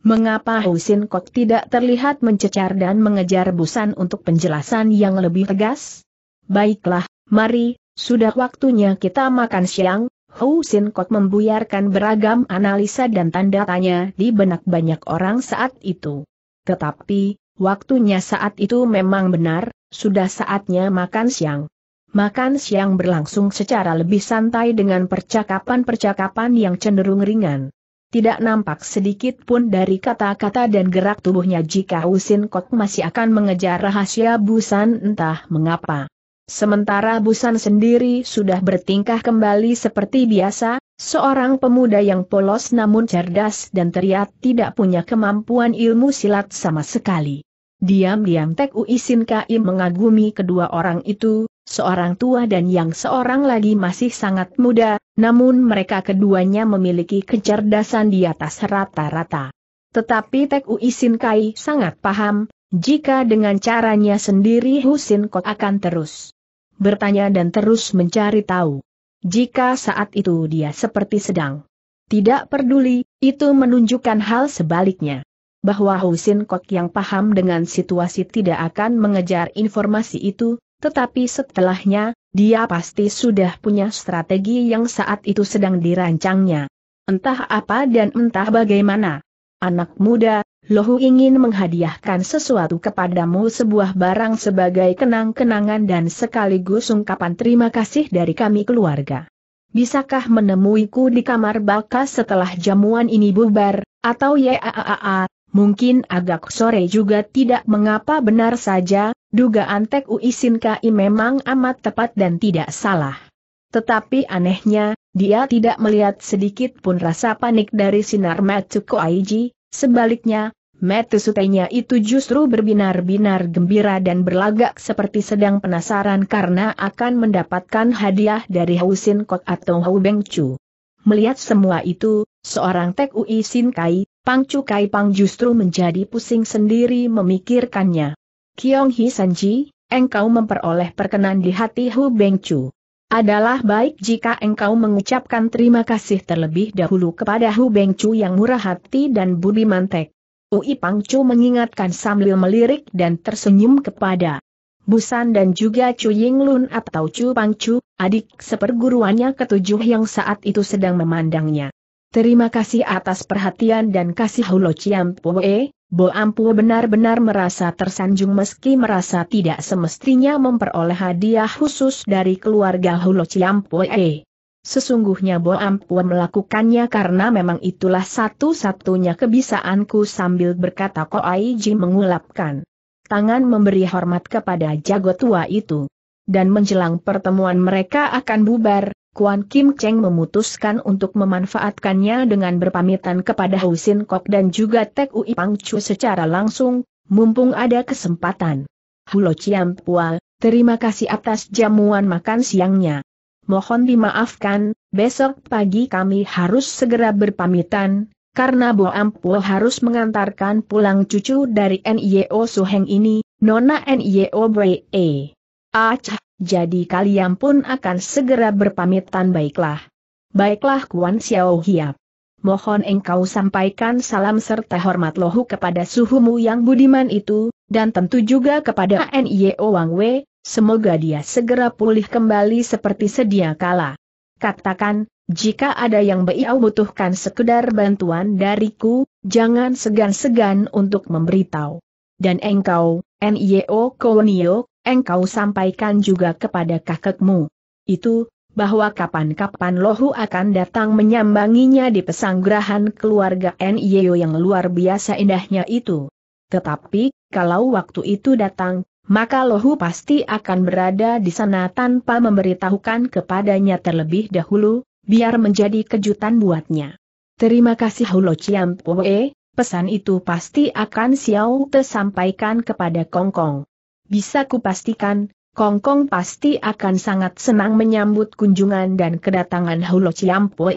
Mengapa Husin Kok tidak terlihat mencecar dan mengejar Busan untuk penjelasan yang lebih tegas? Baiklah, mari, sudah waktunya kita makan siang, Husin Kok membuyarkan beragam analisa dan tanda tanya di benak banyak orang saat itu. Tetapi, waktunya saat itu memang benar, sudah saatnya makan siang. Makan siang berlangsung secara lebih santai dengan percakapan-percakapan yang cenderung ringan. Tidak nampak sedikit pun dari kata-kata dan gerak tubuhnya jika Usin Kok masih akan mengejar rahasia Busan entah mengapa. Sementara Busan sendiri sudah bertingkah kembali seperti biasa, seorang pemuda yang polos namun cerdas dan terlihat tidak punya kemampuan ilmu silat sama sekali. Diam-diam Tek Uisin Kai mengagumi kedua orang itu, seorang tua dan yang seorang lagi masih sangat muda, namun mereka keduanya memiliki kecerdasan di atas rata-rata. Tetapi Tek Uisin Kai sangat paham, jika dengan caranya sendiri Husin Kok akan terus bertanya dan terus mencari tahu. Jika saat itu dia seperti sedang tidak peduli, itu menunjukkan hal sebaliknya bahwa Husin Kok yang paham dengan situasi tidak akan mengejar informasi itu, tetapi setelahnya, dia pasti sudah punya strategi yang saat itu sedang dirancangnya. Entah apa dan entah bagaimana. Anak muda, Lohu ingin menghadiahkan sesuatu kepadamu sebuah barang sebagai kenang-kenangan dan sekaligus ungkapan terima kasih dari kami keluarga. Bisakah menemuiku di kamar bakas setelah jamuan ini bubar, atau ya, Mungkin agak sore juga tidak mengapa benar saja, dugaan Tek Uisin Kai memang amat tepat dan tidak salah. Tetapi anehnya, dia tidak melihat sedikit pun rasa panik dari sinar Matsuko Koaiji, sebaliknya, Sutenya itu justru berbinar-binar gembira dan berlagak seperti sedang penasaran karena akan mendapatkan hadiah dari Hausin Kot atau Hau Bengcu. Melihat semua itu, seorang Tek Ui Kai, Pang Cukai Pang justru menjadi pusing sendiri memikirkannya. Kiong Hi Sanji, engkau memperoleh perkenan di hati Hu Beng Chu. Adalah baik jika engkau mengucapkan terima kasih terlebih dahulu kepada Hu Beng Chu yang murah hati dan budi mantek. Ui Pang Chu mengingatkan sambil melirik dan tersenyum kepada Busan dan juga Chu Lun atau Chu Pang Chu, adik seperguruannya ketujuh yang saat itu sedang memandangnya. Terima kasih atas perhatian dan kasih Hulo Ciampue, Bo Ampu benar-benar merasa tersanjung meski merasa tidak semestinya memperoleh hadiah khusus dari keluarga Hulo Sesungguhnya Bo Ampu melakukannya karena memang itulah satu-satunya kebisaanku sambil berkata Koaiji mengulapkan tangan memberi hormat kepada jago tua itu. Dan menjelang pertemuan mereka akan bubar, Kuan Kim Cheng memutuskan untuk memanfaatkannya dengan berpamitan kepada Husin Kok dan juga Tek Ui Pang Chu secara langsung, mumpung ada kesempatan. Hulo Chiam Pua, terima kasih atas jamuan makan siangnya. Mohon dimaafkan, besok pagi kami harus segera berpamitan, karena Bo Ampuo harus mengantarkan pulang cucu dari NIO Suheng ini, Nona NIO Bwe. E. Acah, jadi kalian pun akan segera berpamitan baiklah. Baiklah Kuan Xiao Hiap. Mohon engkau sampaikan salam serta hormat lohu kepada suhumu yang budiman itu, dan tentu juga kepada NIO Wang Wei, semoga dia segera pulih kembali seperti sedia kala. Katakan, jika ada yang Biau butuhkan sekedar bantuan dariku, jangan segan-segan untuk memberitahu. Dan engkau, NIO Kolonio, engkau sampaikan juga kepada kakekmu. Itu, bahwa kapan-kapan Lohu akan datang menyambanginya di pesanggrahan keluarga Nyeo yang luar biasa indahnya itu. Tetapi, kalau waktu itu datang, maka Lohu pasti akan berada di sana tanpa memberitahukan kepadanya terlebih dahulu, biar menjadi kejutan buatnya. Terima kasih Hulo Pue, pesan itu pasti akan Xiao Te sampaikan kepada Kongkong. Bisa kupastikan, Kongkong Kong pasti akan sangat senang menyambut kunjungan dan kedatangan Hulo Ciampoe.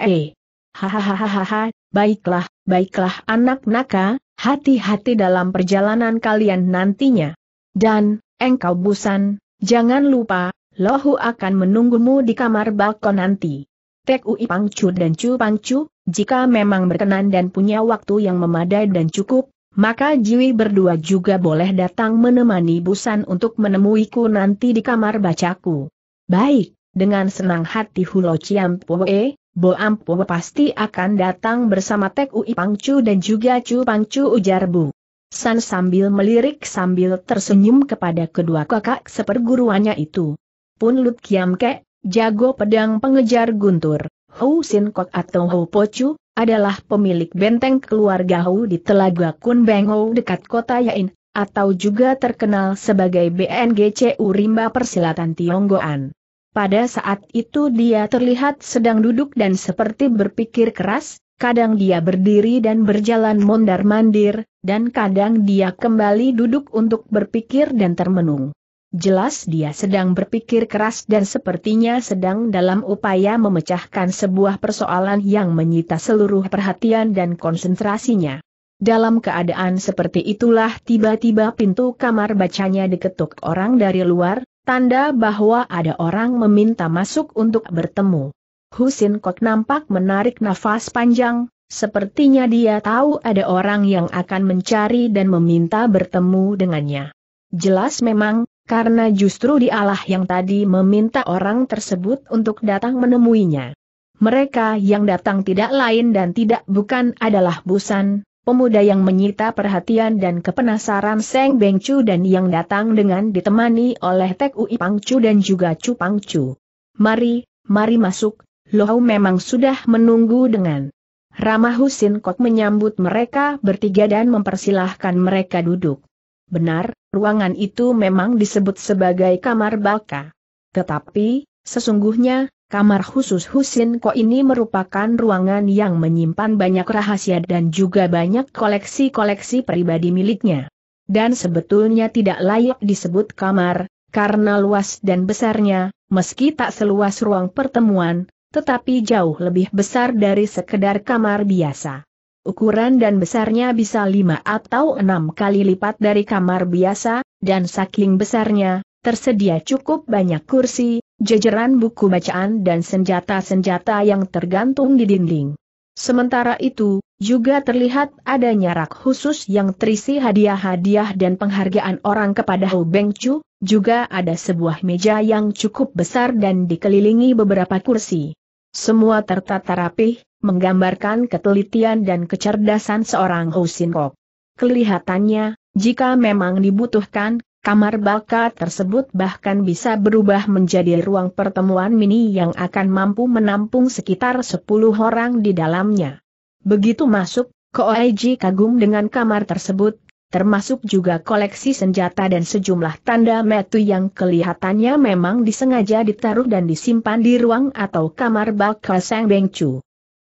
Hahaha, baiklah, baiklah anak naka, hati-hati dalam perjalanan kalian nantinya. Dan, engkau busan, jangan lupa, Lohu akan menunggumu di kamar balkon nanti. Tek Ui Pangcu dan Cu Pangcu, jika memang berkenan dan punya waktu yang memadai dan cukup, maka Jiwi berdua juga boleh datang menemani Busan untuk menemuiku nanti di kamar bacaku. Baik, dengan senang hati Hulo Chiam Poe, Bo Ampo pasti akan datang bersama Tek Ui Pangcu dan juga Chu Pangcu ujar Bu. San sambil melirik sambil tersenyum kepada kedua kakak seperguruannya itu. Pun Lut Kiam jago pedang pengejar guntur, Hou Sin Kok atau Hou Pochu, adalah pemilik benteng keluarga Hou di Telaga Kun Hou dekat kota Yain, atau juga terkenal sebagai BNGC Urimba Persilatan Tionggoan. Pada saat itu dia terlihat sedang duduk dan seperti berpikir keras, kadang dia berdiri dan berjalan mondar-mandir, dan kadang dia kembali duduk untuk berpikir dan termenung. Jelas dia sedang berpikir keras dan sepertinya sedang dalam upaya memecahkan sebuah persoalan yang menyita seluruh perhatian dan konsentrasinya. Dalam keadaan seperti itulah tiba-tiba pintu kamar bacanya diketuk orang dari luar, tanda bahwa ada orang meminta masuk untuk bertemu. Husin kok nampak menarik nafas panjang, Sepertinya dia tahu ada orang yang akan mencari dan meminta bertemu dengannya. Jelas memang, karena justru dialah yang tadi meminta orang tersebut untuk datang menemuinya. Mereka yang datang tidak lain dan tidak bukan adalah Busan, pemuda yang menyita perhatian dan kepenasaran Seng Bengcu dan yang datang dengan ditemani oleh Tek Ui Pangcu dan juga Chu Pangcu. Mari, mari masuk, Lohau memang sudah menunggu dengan ramah Husin kok menyambut mereka bertiga dan mempersilahkan mereka duduk. Benar, Ruangan itu memang disebut sebagai kamar baka. Tetapi, sesungguhnya, kamar khusus Husin Ko ini merupakan ruangan yang menyimpan banyak rahasia dan juga banyak koleksi-koleksi pribadi miliknya. Dan sebetulnya tidak layak disebut kamar, karena luas dan besarnya, meski tak seluas ruang pertemuan, tetapi jauh lebih besar dari sekedar kamar biasa. Ukuran dan besarnya bisa lima atau enam kali lipat dari kamar biasa, dan saking besarnya, tersedia cukup banyak kursi, jajaran buku bacaan dan senjata-senjata yang tergantung di dinding. Sementara itu, juga terlihat adanya rak khusus yang terisi hadiah-hadiah dan penghargaan orang kepada Hu Beng Chu, juga ada sebuah meja yang cukup besar dan dikelilingi beberapa kursi. Semua tertata rapih, menggambarkan ketelitian dan kecerdasan seorang Husin Kok. Kelihatannya, jika memang dibutuhkan, kamar bakat tersebut bahkan bisa berubah menjadi ruang pertemuan mini yang akan mampu menampung sekitar 10 orang di dalamnya. Begitu masuk, Koeji kagum dengan kamar tersebut, termasuk juga koleksi senjata dan sejumlah tanda metu yang kelihatannya memang disengaja ditaruh dan disimpan di ruang atau kamar Sang Bengcu.